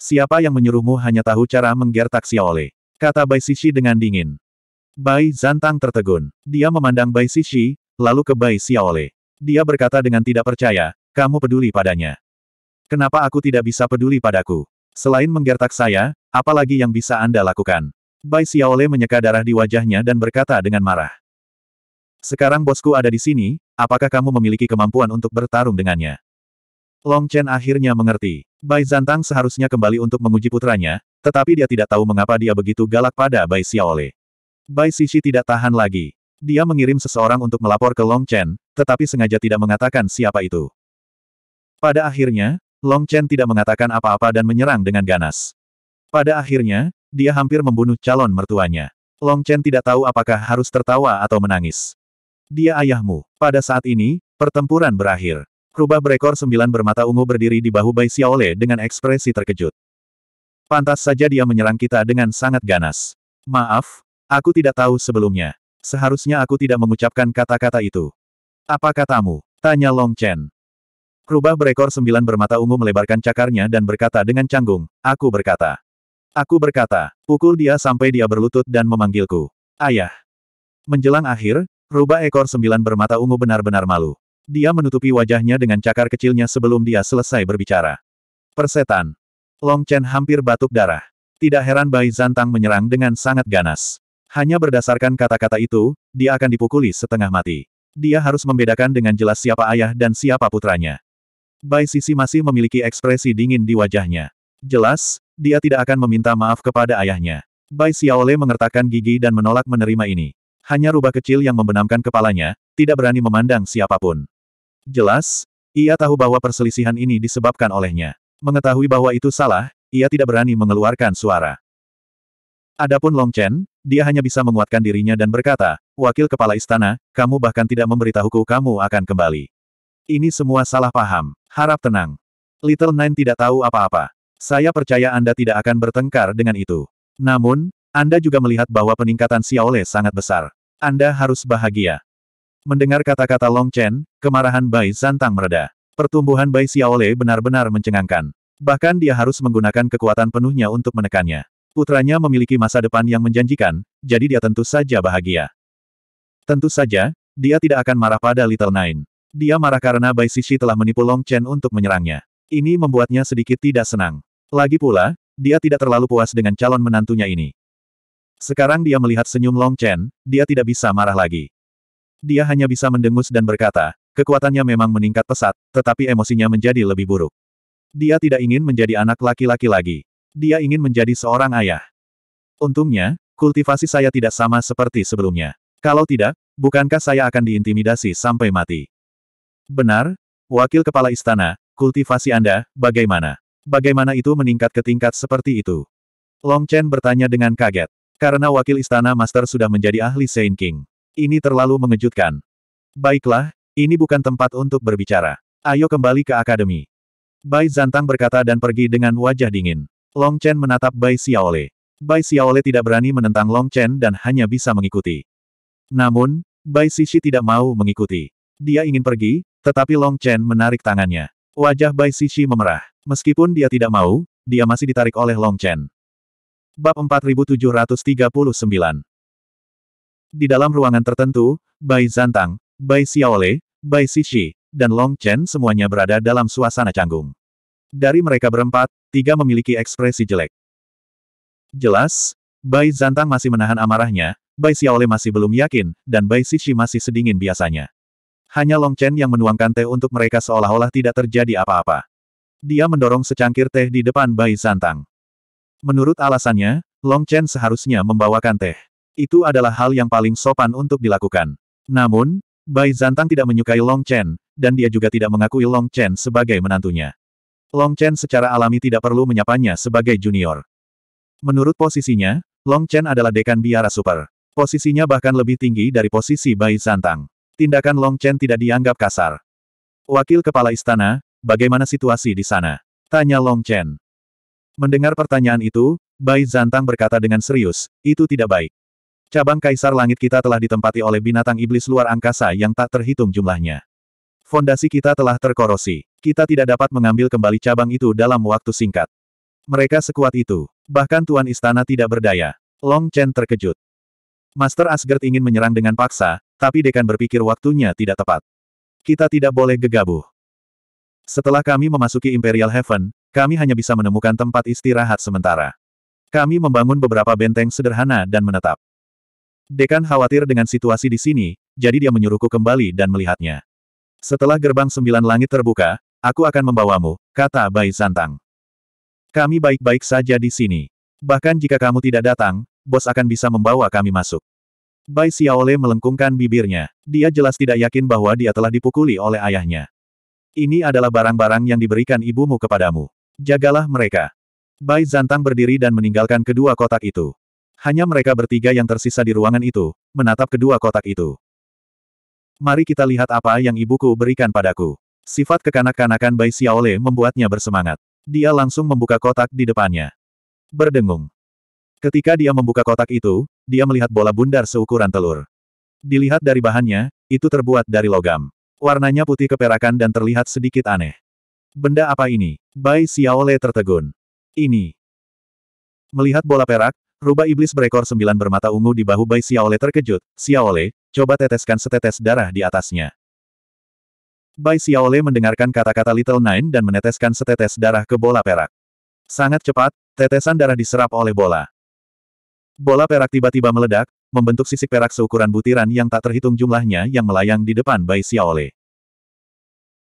Siapa yang menyuruhmu hanya tahu cara menggertak Xiaole. Kata Bai Sishi dengan dingin. Bai Zantang tertegun. Dia memandang Bai Sishi, lalu ke Bai Xiaole. Dia berkata dengan tidak percaya, kamu peduli padanya. Kenapa aku tidak bisa peduli padaku? Selain menggertak saya, apalagi yang bisa Anda lakukan? Bai Xiaole menyeka darah di wajahnya dan berkata dengan marah. Sekarang bosku ada di sini, apakah kamu memiliki kemampuan untuk bertarung dengannya? Long Chen akhirnya mengerti. Bai Zantang seharusnya kembali untuk menguji putranya, tetapi dia tidak tahu mengapa dia begitu galak pada Bai Xiaole. Bai Xixi tidak tahan lagi. Dia mengirim seseorang untuk melapor ke Long Chen, tetapi sengaja tidak mengatakan siapa itu. Pada akhirnya, Long Chen tidak mengatakan apa-apa dan menyerang dengan ganas. Pada akhirnya, dia hampir membunuh calon mertuanya. Long Chen tidak tahu apakah harus tertawa atau menangis. Dia ayahmu. Pada saat ini, pertempuran berakhir. Rubah berekor sembilan bermata ungu berdiri di bahu Bai Xiaole dengan ekspresi terkejut. Pantas saja dia menyerang kita dengan sangat ganas. Maaf, aku tidak tahu sebelumnya. Seharusnya aku tidak mengucapkan kata-kata itu. Apa katamu? Tanya Long Chen. Rubah berekor sembilan bermata ungu melebarkan cakarnya dan berkata dengan canggung, Aku berkata. Aku berkata, pukul dia sampai dia berlutut dan memanggilku. Ayah. Menjelang akhir, Rubah ekor sembilan bermata ungu benar-benar malu. Dia menutupi wajahnya dengan cakar kecilnya sebelum dia selesai berbicara. Persetan. Long Chen hampir batuk darah. Tidak heran Bai Zantang menyerang dengan sangat ganas. Hanya berdasarkan kata-kata itu, dia akan dipukuli setengah mati. Dia harus membedakan dengan jelas siapa ayah dan siapa putranya. Bai Sisi masih memiliki ekspresi dingin di wajahnya. Jelas, dia tidak akan meminta maaf kepada ayahnya. Bai Xiaole mengertakkan gigi dan menolak menerima ini hanya rubah kecil yang membenamkan kepalanya, tidak berani memandang siapapun. Jelas, ia tahu bahwa perselisihan ini disebabkan olehnya. Mengetahui bahwa itu salah, ia tidak berani mengeluarkan suara. Adapun Long Chen, dia hanya bisa menguatkan dirinya dan berkata, Wakil Kepala Istana, kamu bahkan tidak memberitahuku kamu akan kembali. Ini semua salah paham. Harap tenang. Little Nine tidak tahu apa-apa. Saya percaya Anda tidak akan bertengkar dengan itu. Namun, Anda juga melihat bahwa peningkatan Xiaole sangat besar. Anda harus bahagia. Mendengar kata-kata Long Chen, kemarahan Bai Zantang mereda. Pertumbuhan Bai Xiaole benar-benar mencengangkan. Bahkan dia harus menggunakan kekuatan penuhnya untuk menekannya. Putranya memiliki masa depan yang menjanjikan, jadi dia tentu saja bahagia. Tentu saja, dia tidak akan marah pada Little Nine. Dia marah karena Bai Sisi telah menipu Long Chen untuk menyerangnya. Ini membuatnya sedikit tidak senang. Lagi pula, dia tidak terlalu puas dengan calon menantunya ini. Sekarang dia melihat senyum Long Chen, dia tidak bisa marah lagi. Dia hanya bisa mendengus dan berkata, kekuatannya memang meningkat pesat, tetapi emosinya menjadi lebih buruk. Dia tidak ingin menjadi anak laki-laki lagi. Dia ingin menjadi seorang ayah. Untungnya, kultivasi saya tidak sama seperti sebelumnya. Kalau tidak, bukankah saya akan diintimidasi sampai mati? Benar, Wakil Kepala Istana, kultivasi Anda, bagaimana? Bagaimana itu meningkat ke tingkat seperti itu? Long Chen bertanya dengan kaget. Karena wakil istana master sudah menjadi ahli Saint King. Ini terlalu mengejutkan. Baiklah, ini bukan tempat untuk berbicara. Ayo kembali ke akademi. Bai Zantang berkata dan pergi dengan wajah dingin. Long Chen menatap Bai Xiaole. Bai Xiaole tidak berani menentang Long Chen dan hanya bisa mengikuti. Namun, Bai Sisi tidak mau mengikuti. Dia ingin pergi, tetapi Long Chen menarik tangannya. Wajah Bai Sisi memerah. Meskipun dia tidak mau, dia masih ditarik oleh Long Chen. Bab 4739 Di dalam ruangan tertentu, Bai Zantang, Bai Xiaole, Bai Sishi, dan Long Chen semuanya berada dalam suasana canggung. Dari mereka berempat, tiga memiliki ekspresi jelek. Jelas, Bai Zantang masih menahan amarahnya, Bai Xiaole masih belum yakin, dan Bai Sishi masih sedingin biasanya. Hanya Long Chen yang menuangkan teh untuk mereka seolah-olah tidak terjadi apa-apa. Dia mendorong secangkir teh di depan Bai Zantang. Menurut alasannya, Long Chen seharusnya membawakan teh. Itu adalah hal yang paling sopan untuk dilakukan. Namun, Bai Zantang tidak menyukai Long Chen, dan dia juga tidak mengakui Long Chen sebagai menantunya. Long Chen secara alami tidak perlu menyapanya sebagai junior. Menurut posisinya, Long Chen adalah dekan biara super. Posisinya bahkan lebih tinggi dari posisi Bai Zantang. Tindakan Long Chen tidak dianggap kasar. Wakil Kepala Istana, bagaimana situasi di sana? Tanya Long Chen. Mendengar pertanyaan itu, Bai Zantang berkata dengan serius, itu tidak baik. Cabang Kaisar Langit kita telah ditempati oleh binatang iblis luar angkasa yang tak terhitung jumlahnya. Fondasi kita telah terkorosi. Kita tidak dapat mengambil kembali cabang itu dalam waktu singkat. Mereka sekuat itu. Bahkan Tuan Istana tidak berdaya. Long Chen terkejut. Master Asgard ingin menyerang dengan paksa, tapi Dekan berpikir waktunya tidak tepat. Kita tidak boleh gegabah. Setelah kami memasuki Imperial Heaven, kami hanya bisa menemukan tempat istirahat sementara. Kami membangun beberapa benteng sederhana dan menetap. Dekan khawatir dengan situasi di sini, jadi dia menyuruhku kembali dan melihatnya. Setelah gerbang sembilan langit terbuka, aku akan membawamu, kata Bai Santang. Kami baik-baik saja di sini. Bahkan jika kamu tidak datang, bos akan bisa membawa kami masuk. Bai Xiaole melengkungkan bibirnya. Dia jelas tidak yakin bahwa dia telah dipukuli oleh ayahnya. Ini adalah barang-barang yang diberikan ibumu kepadamu. Jagalah mereka. Bai Zantang berdiri dan meninggalkan kedua kotak itu. Hanya mereka bertiga yang tersisa di ruangan itu, menatap kedua kotak itu. Mari kita lihat apa yang ibuku berikan padaku. Sifat kekanak-kanakan Bai Xiaole membuatnya bersemangat. Dia langsung membuka kotak di depannya. Berdengung. Ketika dia membuka kotak itu, dia melihat bola bundar seukuran telur. Dilihat dari bahannya, itu terbuat dari logam. Warnanya putih keperakan dan terlihat sedikit aneh. Benda apa ini? Bai Xiaole tertegun. Ini. Melihat bola perak, rubah iblis berekor sembilan bermata ungu di bahu Bai Xiaole terkejut. Xiaole, coba teteskan setetes darah di atasnya. Bai Xiaole mendengarkan kata-kata Little Nine dan meneteskan setetes darah ke bola perak. Sangat cepat, tetesan darah diserap oleh bola. Bola perak tiba-tiba meledak, membentuk sisik perak seukuran butiran yang tak terhitung jumlahnya yang melayang di depan Bai Xiaole.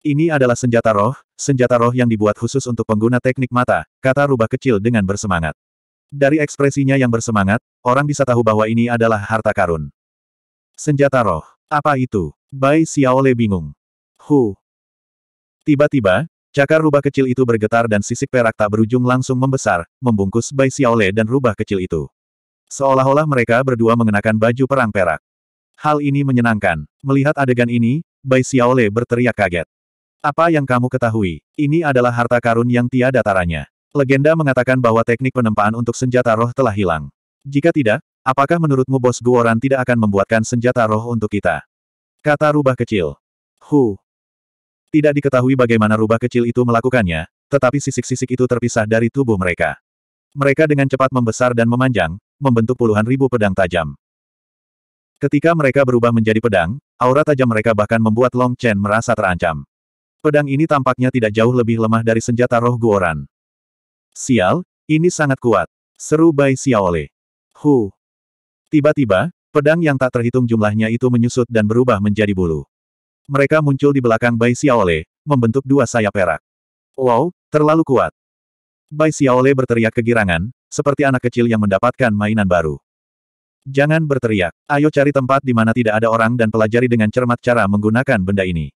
Ini adalah senjata roh, senjata roh yang dibuat khusus untuk pengguna teknik mata, kata rubah kecil dengan bersemangat. Dari ekspresinya yang bersemangat, orang bisa tahu bahwa ini adalah harta karun. Senjata roh. Apa itu? Bai Xiaole bingung. Hu. Tiba-tiba, cakar rubah kecil itu bergetar dan sisik perak tak berujung langsung membesar, membungkus Bai Xiaole dan rubah kecil itu. Seolah-olah mereka berdua mengenakan baju perang perak. Hal ini menyenangkan. Melihat adegan ini, Bai Xiaole berteriak kaget. Apa yang kamu ketahui? Ini adalah harta karun yang tiada taranya. Legenda mengatakan bahwa teknik penempaan untuk senjata roh telah hilang. Jika tidak, apakah menurutmu bos Guoran tidak akan membuatkan senjata roh untuk kita? Kata rubah kecil. Hu. Tidak diketahui bagaimana rubah kecil itu melakukannya, tetapi sisik-sisik itu terpisah dari tubuh mereka. Mereka dengan cepat membesar dan memanjang, membentuk puluhan ribu pedang tajam. Ketika mereka berubah menjadi pedang, aura tajam mereka bahkan membuat Long Chen merasa terancam. Pedang ini tampaknya tidak jauh lebih lemah dari senjata roh Guoran. Sial, ini sangat kuat. Seru Bai Xiaole. Hu. Tiba-tiba, pedang yang tak terhitung jumlahnya itu menyusut dan berubah menjadi bulu. Mereka muncul di belakang Bai Xiaole, membentuk dua sayap perak. Wow, terlalu kuat. Bai Xiaole berteriak kegirangan, seperti anak kecil yang mendapatkan mainan baru. Jangan berteriak, ayo cari tempat di mana tidak ada orang dan pelajari dengan cermat cara menggunakan benda ini.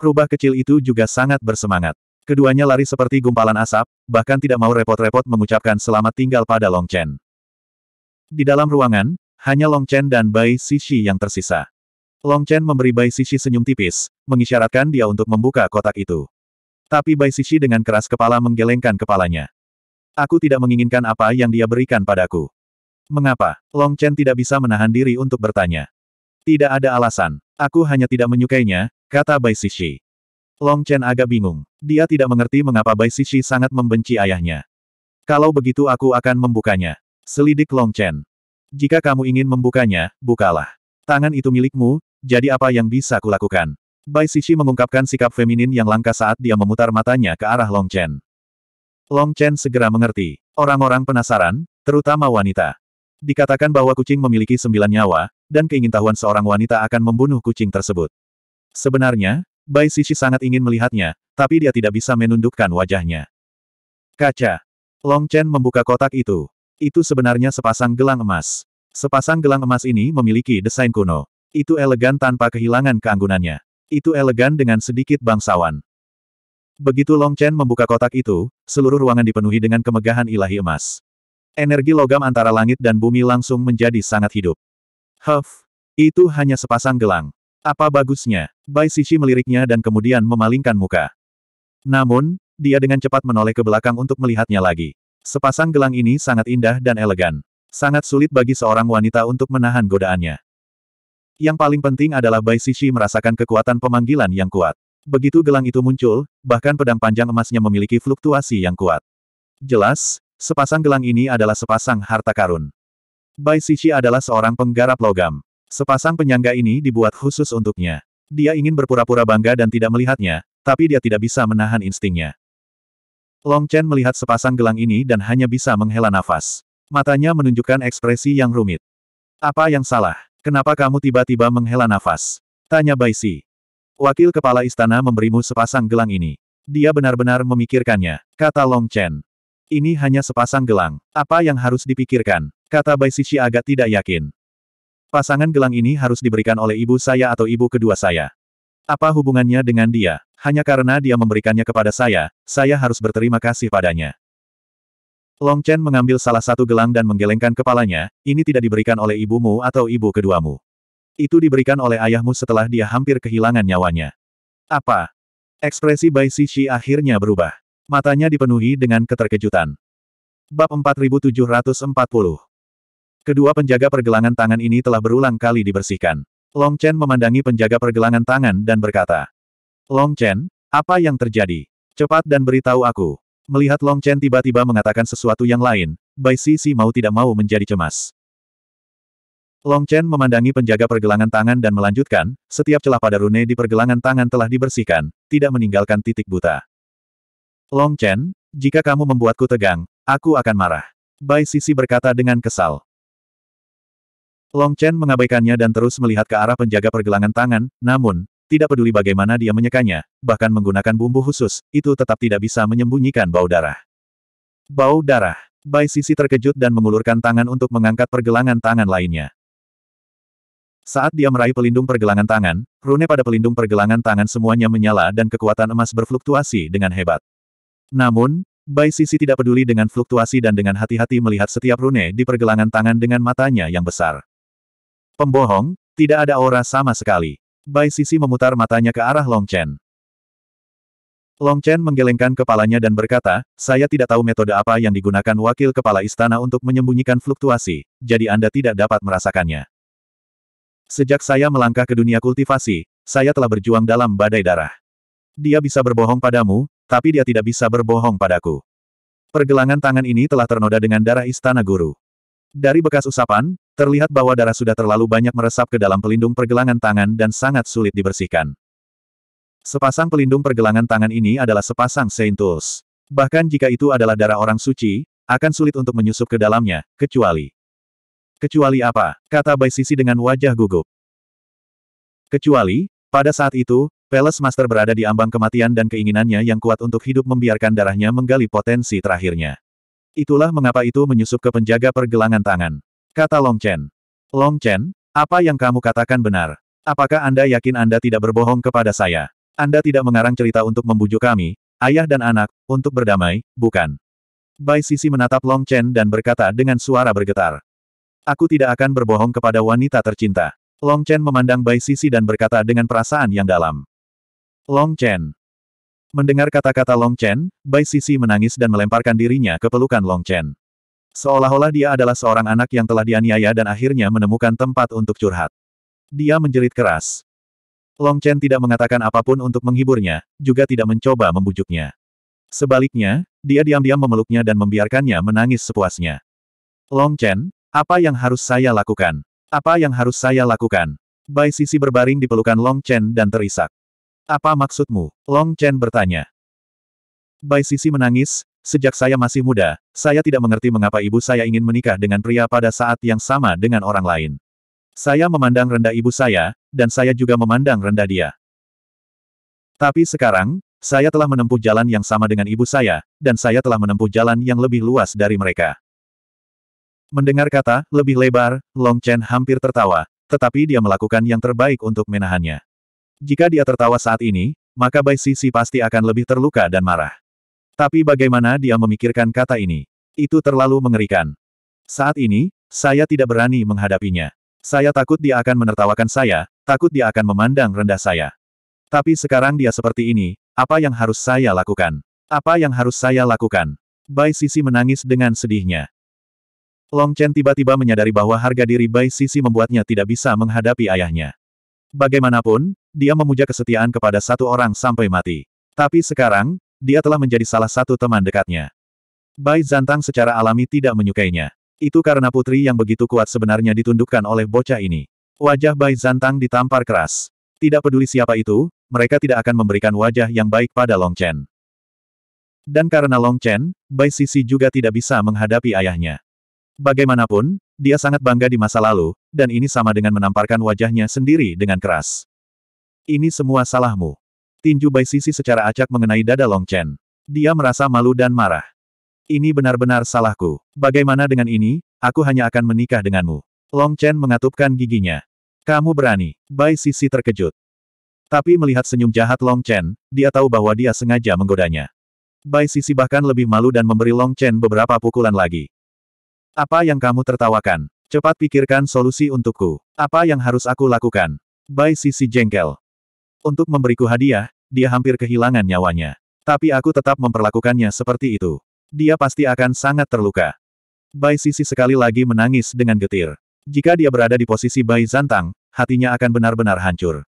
Kerubah kecil itu juga sangat bersemangat. Keduanya lari seperti gumpalan asap, bahkan tidak mau repot-repot mengucapkan selamat tinggal pada Long Chen. Di dalam ruangan, hanya Long Chen dan Bai Sisi yang tersisa. Long Chen memberi Bai Sisi senyum tipis, mengisyaratkan dia untuk membuka kotak itu. Tapi Bai Sisi dengan keras kepala menggelengkan kepalanya. Aku tidak menginginkan apa yang dia berikan padaku. Mengapa? Long Chen tidak bisa menahan diri untuk bertanya. Tidak ada alasan. Aku hanya tidak menyukainya, kata Bai Sishi, Long Chen agak bingung. Dia tidak mengerti mengapa Bai Sishi sangat membenci ayahnya. Kalau begitu aku akan membukanya. Selidik Long Chen. Jika kamu ingin membukanya, bukalah. Tangan itu milikmu, jadi apa yang bisa kulakukan? Bai Sishi mengungkapkan sikap feminin yang langka saat dia memutar matanya ke arah Long Chen. Long Chen segera mengerti. Orang-orang penasaran, terutama wanita. Dikatakan bahwa kucing memiliki sembilan nyawa, dan keingintahuan seorang wanita akan membunuh kucing tersebut. Sebenarnya, Bai Sisi sangat ingin melihatnya, tapi dia tidak bisa menundukkan wajahnya. Kaca. Long Chen membuka kotak itu. Itu sebenarnya sepasang gelang emas. Sepasang gelang emas ini memiliki desain kuno. Itu elegan tanpa kehilangan keanggunannya. Itu elegan dengan sedikit bangsawan. Begitu Long Chen membuka kotak itu, seluruh ruangan dipenuhi dengan kemegahan ilahi emas. Energi logam antara langit dan bumi langsung menjadi sangat hidup. Huff, itu hanya sepasang gelang. Apa bagusnya? Bai Sisi meliriknya dan kemudian memalingkan muka. Namun, dia dengan cepat menoleh ke belakang untuk melihatnya lagi. Sepasang gelang ini sangat indah dan elegan. Sangat sulit bagi seorang wanita untuk menahan godaannya. Yang paling penting adalah Bai Sisi merasakan kekuatan pemanggilan yang kuat. Begitu gelang itu muncul, bahkan pedang panjang emasnya memiliki fluktuasi yang kuat. Jelas, sepasang gelang ini adalah sepasang harta karun. Bai Sisi adalah seorang penggarap logam. Sepasang penyangga ini dibuat khusus untuknya. Dia ingin berpura-pura bangga dan tidak melihatnya, tapi dia tidak bisa menahan instingnya. Long Chen melihat sepasang gelang ini dan hanya bisa menghela nafas. Matanya menunjukkan ekspresi yang rumit. Apa yang salah? Kenapa kamu tiba-tiba menghela nafas? Tanya Bai Si. Wakil kepala istana memberimu sepasang gelang ini. Dia benar-benar memikirkannya, kata Long Chen. Ini hanya sepasang gelang. Apa yang harus dipikirkan? Kata Bai Sishi agak tidak yakin. Pasangan gelang ini harus diberikan oleh ibu saya atau ibu kedua saya. Apa hubungannya dengan dia? Hanya karena dia memberikannya kepada saya, saya harus berterima kasih padanya. Long Chen mengambil salah satu gelang dan menggelengkan kepalanya, ini tidak diberikan oleh ibumu atau ibu keduamu. Itu diberikan oleh ayahmu setelah dia hampir kehilangan nyawanya. Apa? Ekspresi Bai Shishi akhirnya berubah. Matanya dipenuhi dengan keterkejutan. Bab 4740 Kedua penjaga pergelangan tangan ini telah berulang kali dibersihkan. Long Chen memandangi penjaga pergelangan tangan dan berkata, Long Chen, apa yang terjadi? Cepat dan beritahu aku. Melihat Long Chen tiba-tiba mengatakan sesuatu yang lain, Bai Sisi mau tidak mau menjadi cemas. Long Chen memandangi penjaga pergelangan tangan dan melanjutkan, setiap celah pada rune di pergelangan tangan telah dibersihkan, tidak meninggalkan titik buta. Long Chen, jika kamu membuatku tegang, aku akan marah. Bai Sisi berkata dengan kesal. Long Chen mengabaikannya dan terus melihat ke arah penjaga pergelangan tangan, namun, tidak peduli bagaimana dia menyekanya, bahkan menggunakan bumbu khusus, itu tetap tidak bisa menyembunyikan bau darah. Bau darah. Bai Sisi terkejut dan mengulurkan tangan untuk mengangkat pergelangan tangan lainnya. Saat dia meraih pelindung pergelangan tangan, rune pada pelindung pergelangan tangan semuanya menyala dan kekuatan emas berfluktuasi dengan hebat. Namun, Bai Sisi tidak peduli dengan fluktuasi dan dengan hati-hati melihat setiap rune di pergelangan tangan dengan matanya yang besar. Pembohong, tidak ada aura sama sekali. Bai Sisi memutar matanya ke arah Long Chen. Long Chen menggelengkan kepalanya dan berkata, saya tidak tahu metode apa yang digunakan wakil kepala istana untuk menyembunyikan fluktuasi, jadi Anda tidak dapat merasakannya. Sejak saya melangkah ke dunia kultivasi, saya telah berjuang dalam badai darah. Dia bisa berbohong padamu, tapi dia tidak bisa berbohong padaku. Pergelangan tangan ini telah ternoda dengan darah istana guru. Dari bekas usapan, Terlihat bahwa darah sudah terlalu banyak meresap ke dalam pelindung pergelangan tangan dan sangat sulit dibersihkan. Sepasang pelindung pergelangan tangan ini adalah sepasang Saint Tools. Bahkan jika itu adalah darah orang suci, akan sulit untuk menyusup ke dalamnya, kecuali. Kecuali apa? Kata Bai Sisi dengan wajah gugup. Kecuali, pada saat itu, Palace Master berada di ambang kematian dan keinginannya yang kuat untuk hidup membiarkan darahnya menggali potensi terakhirnya. Itulah mengapa itu menyusup ke penjaga pergelangan tangan. Kata Long Chen. Long Chen, apa yang kamu katakan benar? Apakah Anda yakin Anda tidak berbohong kepada saya? Anda tidak mengarang cerita untuk membujuk kami, ayah dan anak, untuk berdamai, bukan? Bai Sisi menatap Long Chen dan berkata dengan suara bergetar. Aku tidak akan berbohong kepada wanita tercinta. Long Chen memandang Bai Sisi dan berkata dengan perasaan yang dalam. Long Chen. Mendengar kata-kata Long Chen, Bai Sisi menangis dan melemparkan dirinya ke pelukan Long Chen. Seolah-olah dia adalah seorang anak yang telah dianiaya dan akhirnya menemukan tempat untuk curhat. Dia menjerit keras. Long Chen tidak mengatakan apapun untuk menghiburnya, juga tidak mencoba membujuknya. Sebaliknya, dia diam-diam memeluknya dan membiarkannya menangis sepuasnya. Long Chen, apa yang harus saya lakukan? Apa yang harus saya lakukan? Bai Sisi berbaring di pelukan Long Chen dan terisak. Apa maksudmu? Long Chen bertanya. Bai Sisi menangis, Sejak saya masih muda, saya tidak mengerti mengapa ibu saya ingin menikah dengan pria pada saat yang sama dengan orang lain. Saya memandang rendah ibu saya, dan saya juga memandang rendah dia. Tapi sekarang, saya telah menempuh jalan yang sama dengan ibu saya, dan saya telah menempuh jalan yang lebih luas dari mereka. Mendengar kata, lebih lebar, Long Chen hampir tertawa, tetapi dia melakukan yang terbaik untuk menahannya. Jika dia tertawa saat ini, maka Bai Sisi pasti akan lebih terluka dan marah. Tapi bagaimana dia memikirkan kata ini? Itu terlalu mengerikan. Saat ini, saya tidak berani menghadapinya. Saya takut dia akan menertawakan saya, takut dia akan memandang rendah saya. Tapi sekarang dia seperti ini, apa yang harus saya lakukan? Apa yang harus saya lakukan? Bai Sisi menangis dengan sedihnya. Long Chen tiba-tiba menyadari bahwa harga diri Bai Sisi membuatnya tidak bisa menghadapi ayahnya. Bagaimanapun, dia memuja kesetiaan kepada satu orang sampai mati. Tapi sekarang, dia telah menjadi salah satu teman dekatnya. Bai Zantang secara alami tidak menyukainya. Itu karena putri yang begitu kuat sebenarnya ditundukkan oleh bocah ini. Wajah Bai Zantang ditampar keras. Tidak peduli siapa itu, mereka tidak akan memberikan wajah yang baik pada Long Chen. Dan karena Long Chen, Bai Sisi juga tidak bisa menghadapi ayahnya. Bagaimanapun, dia sangat bangga di masa lalu, dan ini sama dengan menamparkan wajahnya sendiri dengan keras. Ini semua salahmu. Tinju Bai Sisi secara acak mengenai dada Long Chen. Dia merasa malu dan marah. Ini benar-benar salahku. Bagaimana dengan ini, aku hanya akan menikah denganmu. Long Chen mengatupkan giginya. Kamu berani. Bai Sisi terkejut. Tapi melihat senyum jahat Long Chen, dia tahu bahwa dia sengaja menggodanya. Bai Sisi bahkan lebih malu dan memberi Long Chen beberapa pukulan lagi. Apa yang kamu tertawakan? Cepat pikirkan solusi untukku. Apa yang harus aku lakukan? Bai Sisi jengkel. Untuk memberiku hadiah, dia hampir kehilangan nyawanya. Tapi aku tetap memperlakukannya seperti itu. Dia pasti akan sangat terluka. Bai Sisi sekali lagi menangis dengan getir. Jika dia berada di posisi Bai Zantang, hatinya akan benar-benar hancur.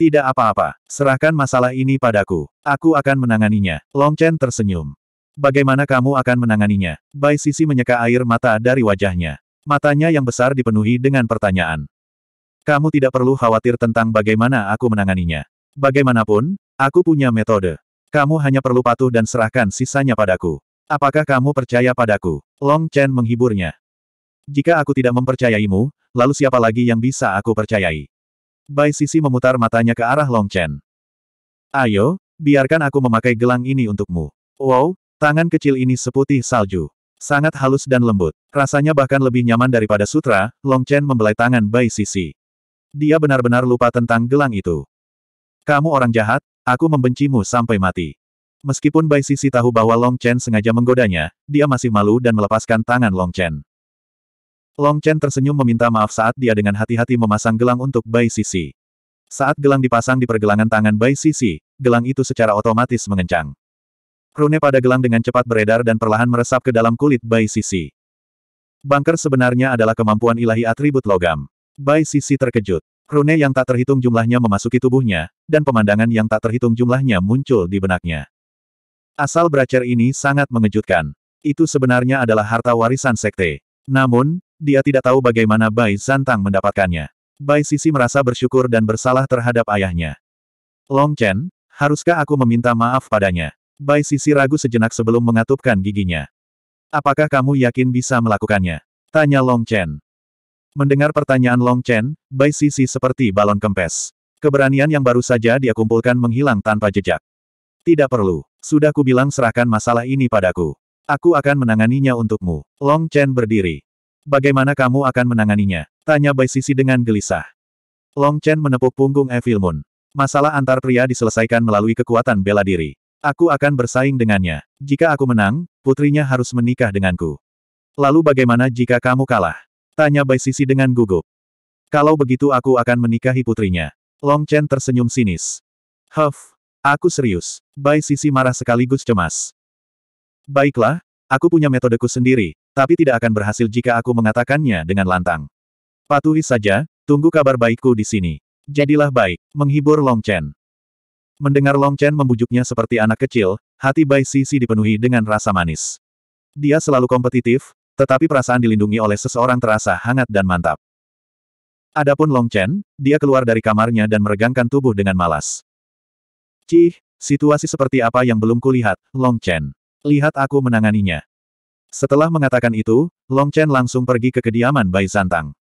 Tidak apa-apa, serahkan masalah ini padaku. Aku akan menanganinya. Long Chen tersenyum. Bagaimana kamu akan menanganinya? Bai Sisi menyeka air mata dari wajahnya. Matanya yang besar dipenuhi dengan pertanyaan. Kamu tidak perlu khawatir tentang bagaimana aku menanganinya. Bagaimanapun, aku punya metode. Kamu hanya perlu patuh dan serahkan sisanya padaku. Apakah kamu percaya padaku? Long Chen menghiburnya. Jika aku tidak mempercayaimu, lalu siapa lagi yang bisa aku percayai? Bai Sisi memutar matanya ke arah Long Chen. Ayo, biarkan aku memakai gelang ini untukmu. Wow, tangan kecil ini seputih salju. Sangat halus dan lembut. Rasanya bahkan lebih nyaman daripada sutra, Long Chen membelai tangan Bai Sisi. Dia benar-benar lupa tentang gelang itu. Kamu orang jahat, aku membencimu sampai mati. Meskipun Bai Sisi tahu bahwa Long Chen sengaja menggodanya, dia masih malu dan melepaskan tangan Long Chen. Long Chen tersenyum meminta maaf saat dia dengan hati-hati memasang gelang untuk Bai Sisi. Saat gelang dipasang di pergelangan tangan Bai Sisi, gelang itu secara otomatis mengencang. Rune pada gelang dengan cepat beredar dan perlahan meresap ke dalam kulit Bai Sisi. Bunker sebenarnya adalah kemampuan ilahi atribut logam. Bai Sisi terkejut. Rune yang tak terhitung jumlahnya memasuki tubuhnya, dan pemandangan yang tak terhitung jumlahnya muncul di benaknya. Asal beracer ini sangat mengejutkan. Itu sebenarnya adalah harta warisan sekte. Namun, dia tidak tahu bagaimana Bai Santang mendapatkannya. Bai Sisi merasa bersyukur dan bersalah terhadap ayahnya. Long Chen, haruskah aku meminta maaf padanya? Bai Sisi ragu sejenak sebelum mengatupkan giginya. Apakah kamu yakin bisa melakukannya? Tanya Long Chen. Mendengar pertanyaan Long Chen, Bai Sisi seperti balon kempes. Keberanian yang baru saja dia kumpulkan menghilang tanpa jejak. Tidak perlu. Sudah kubilang serahkan masalah ini padaku. Aku akan menanganinya untukmu. Long Chen berdiri. Bagaimana kamu akan menanganinya? Tanya Bai Sisi dengan gelisah. Long Chen menepuk punggung Evil Moon. Masalah antar pria diselesaikan melalui kekuatan bela diri. Aku akan bersaing dengannya. Jika aku menang, putrinya harus menikah denganku. Lalu bagaimana jika kamu kalah? Tanya Bai Sisi dengan gugup. Kalau begitu aku akan menikahi putrinya. Long Chen tersenyum sinis. Huff, aku serius. Bai Sisi marah sekaligus cemas. Baiklah, aku punya metodeku sendiri, tapi tidak akan berhasil jika aku mengatakannya dengan lantang. Patuhi saja, tunggu kabar baikku di sini. Jadilah baik, menghibur Long Chen. Mendengar Long Chen membujuknya seperti anak kecil, hati Bai Sisi dipenuhi dengan rasa manis. Dia selalu kompetitif, tetapi perasaan dilindungi oleh seseorang terasa hangat dan mantap. Adapun Long Chen, dia keluar dari kamarnya dan meregangkan tubuh dengan malas. Cih, situasi seperti apa yang belum kulihat, Long Chen. Lihat aku menanganinya. Setelah mengatakan itu, Long Chen langsung pergi ke kediaman Bai Santang.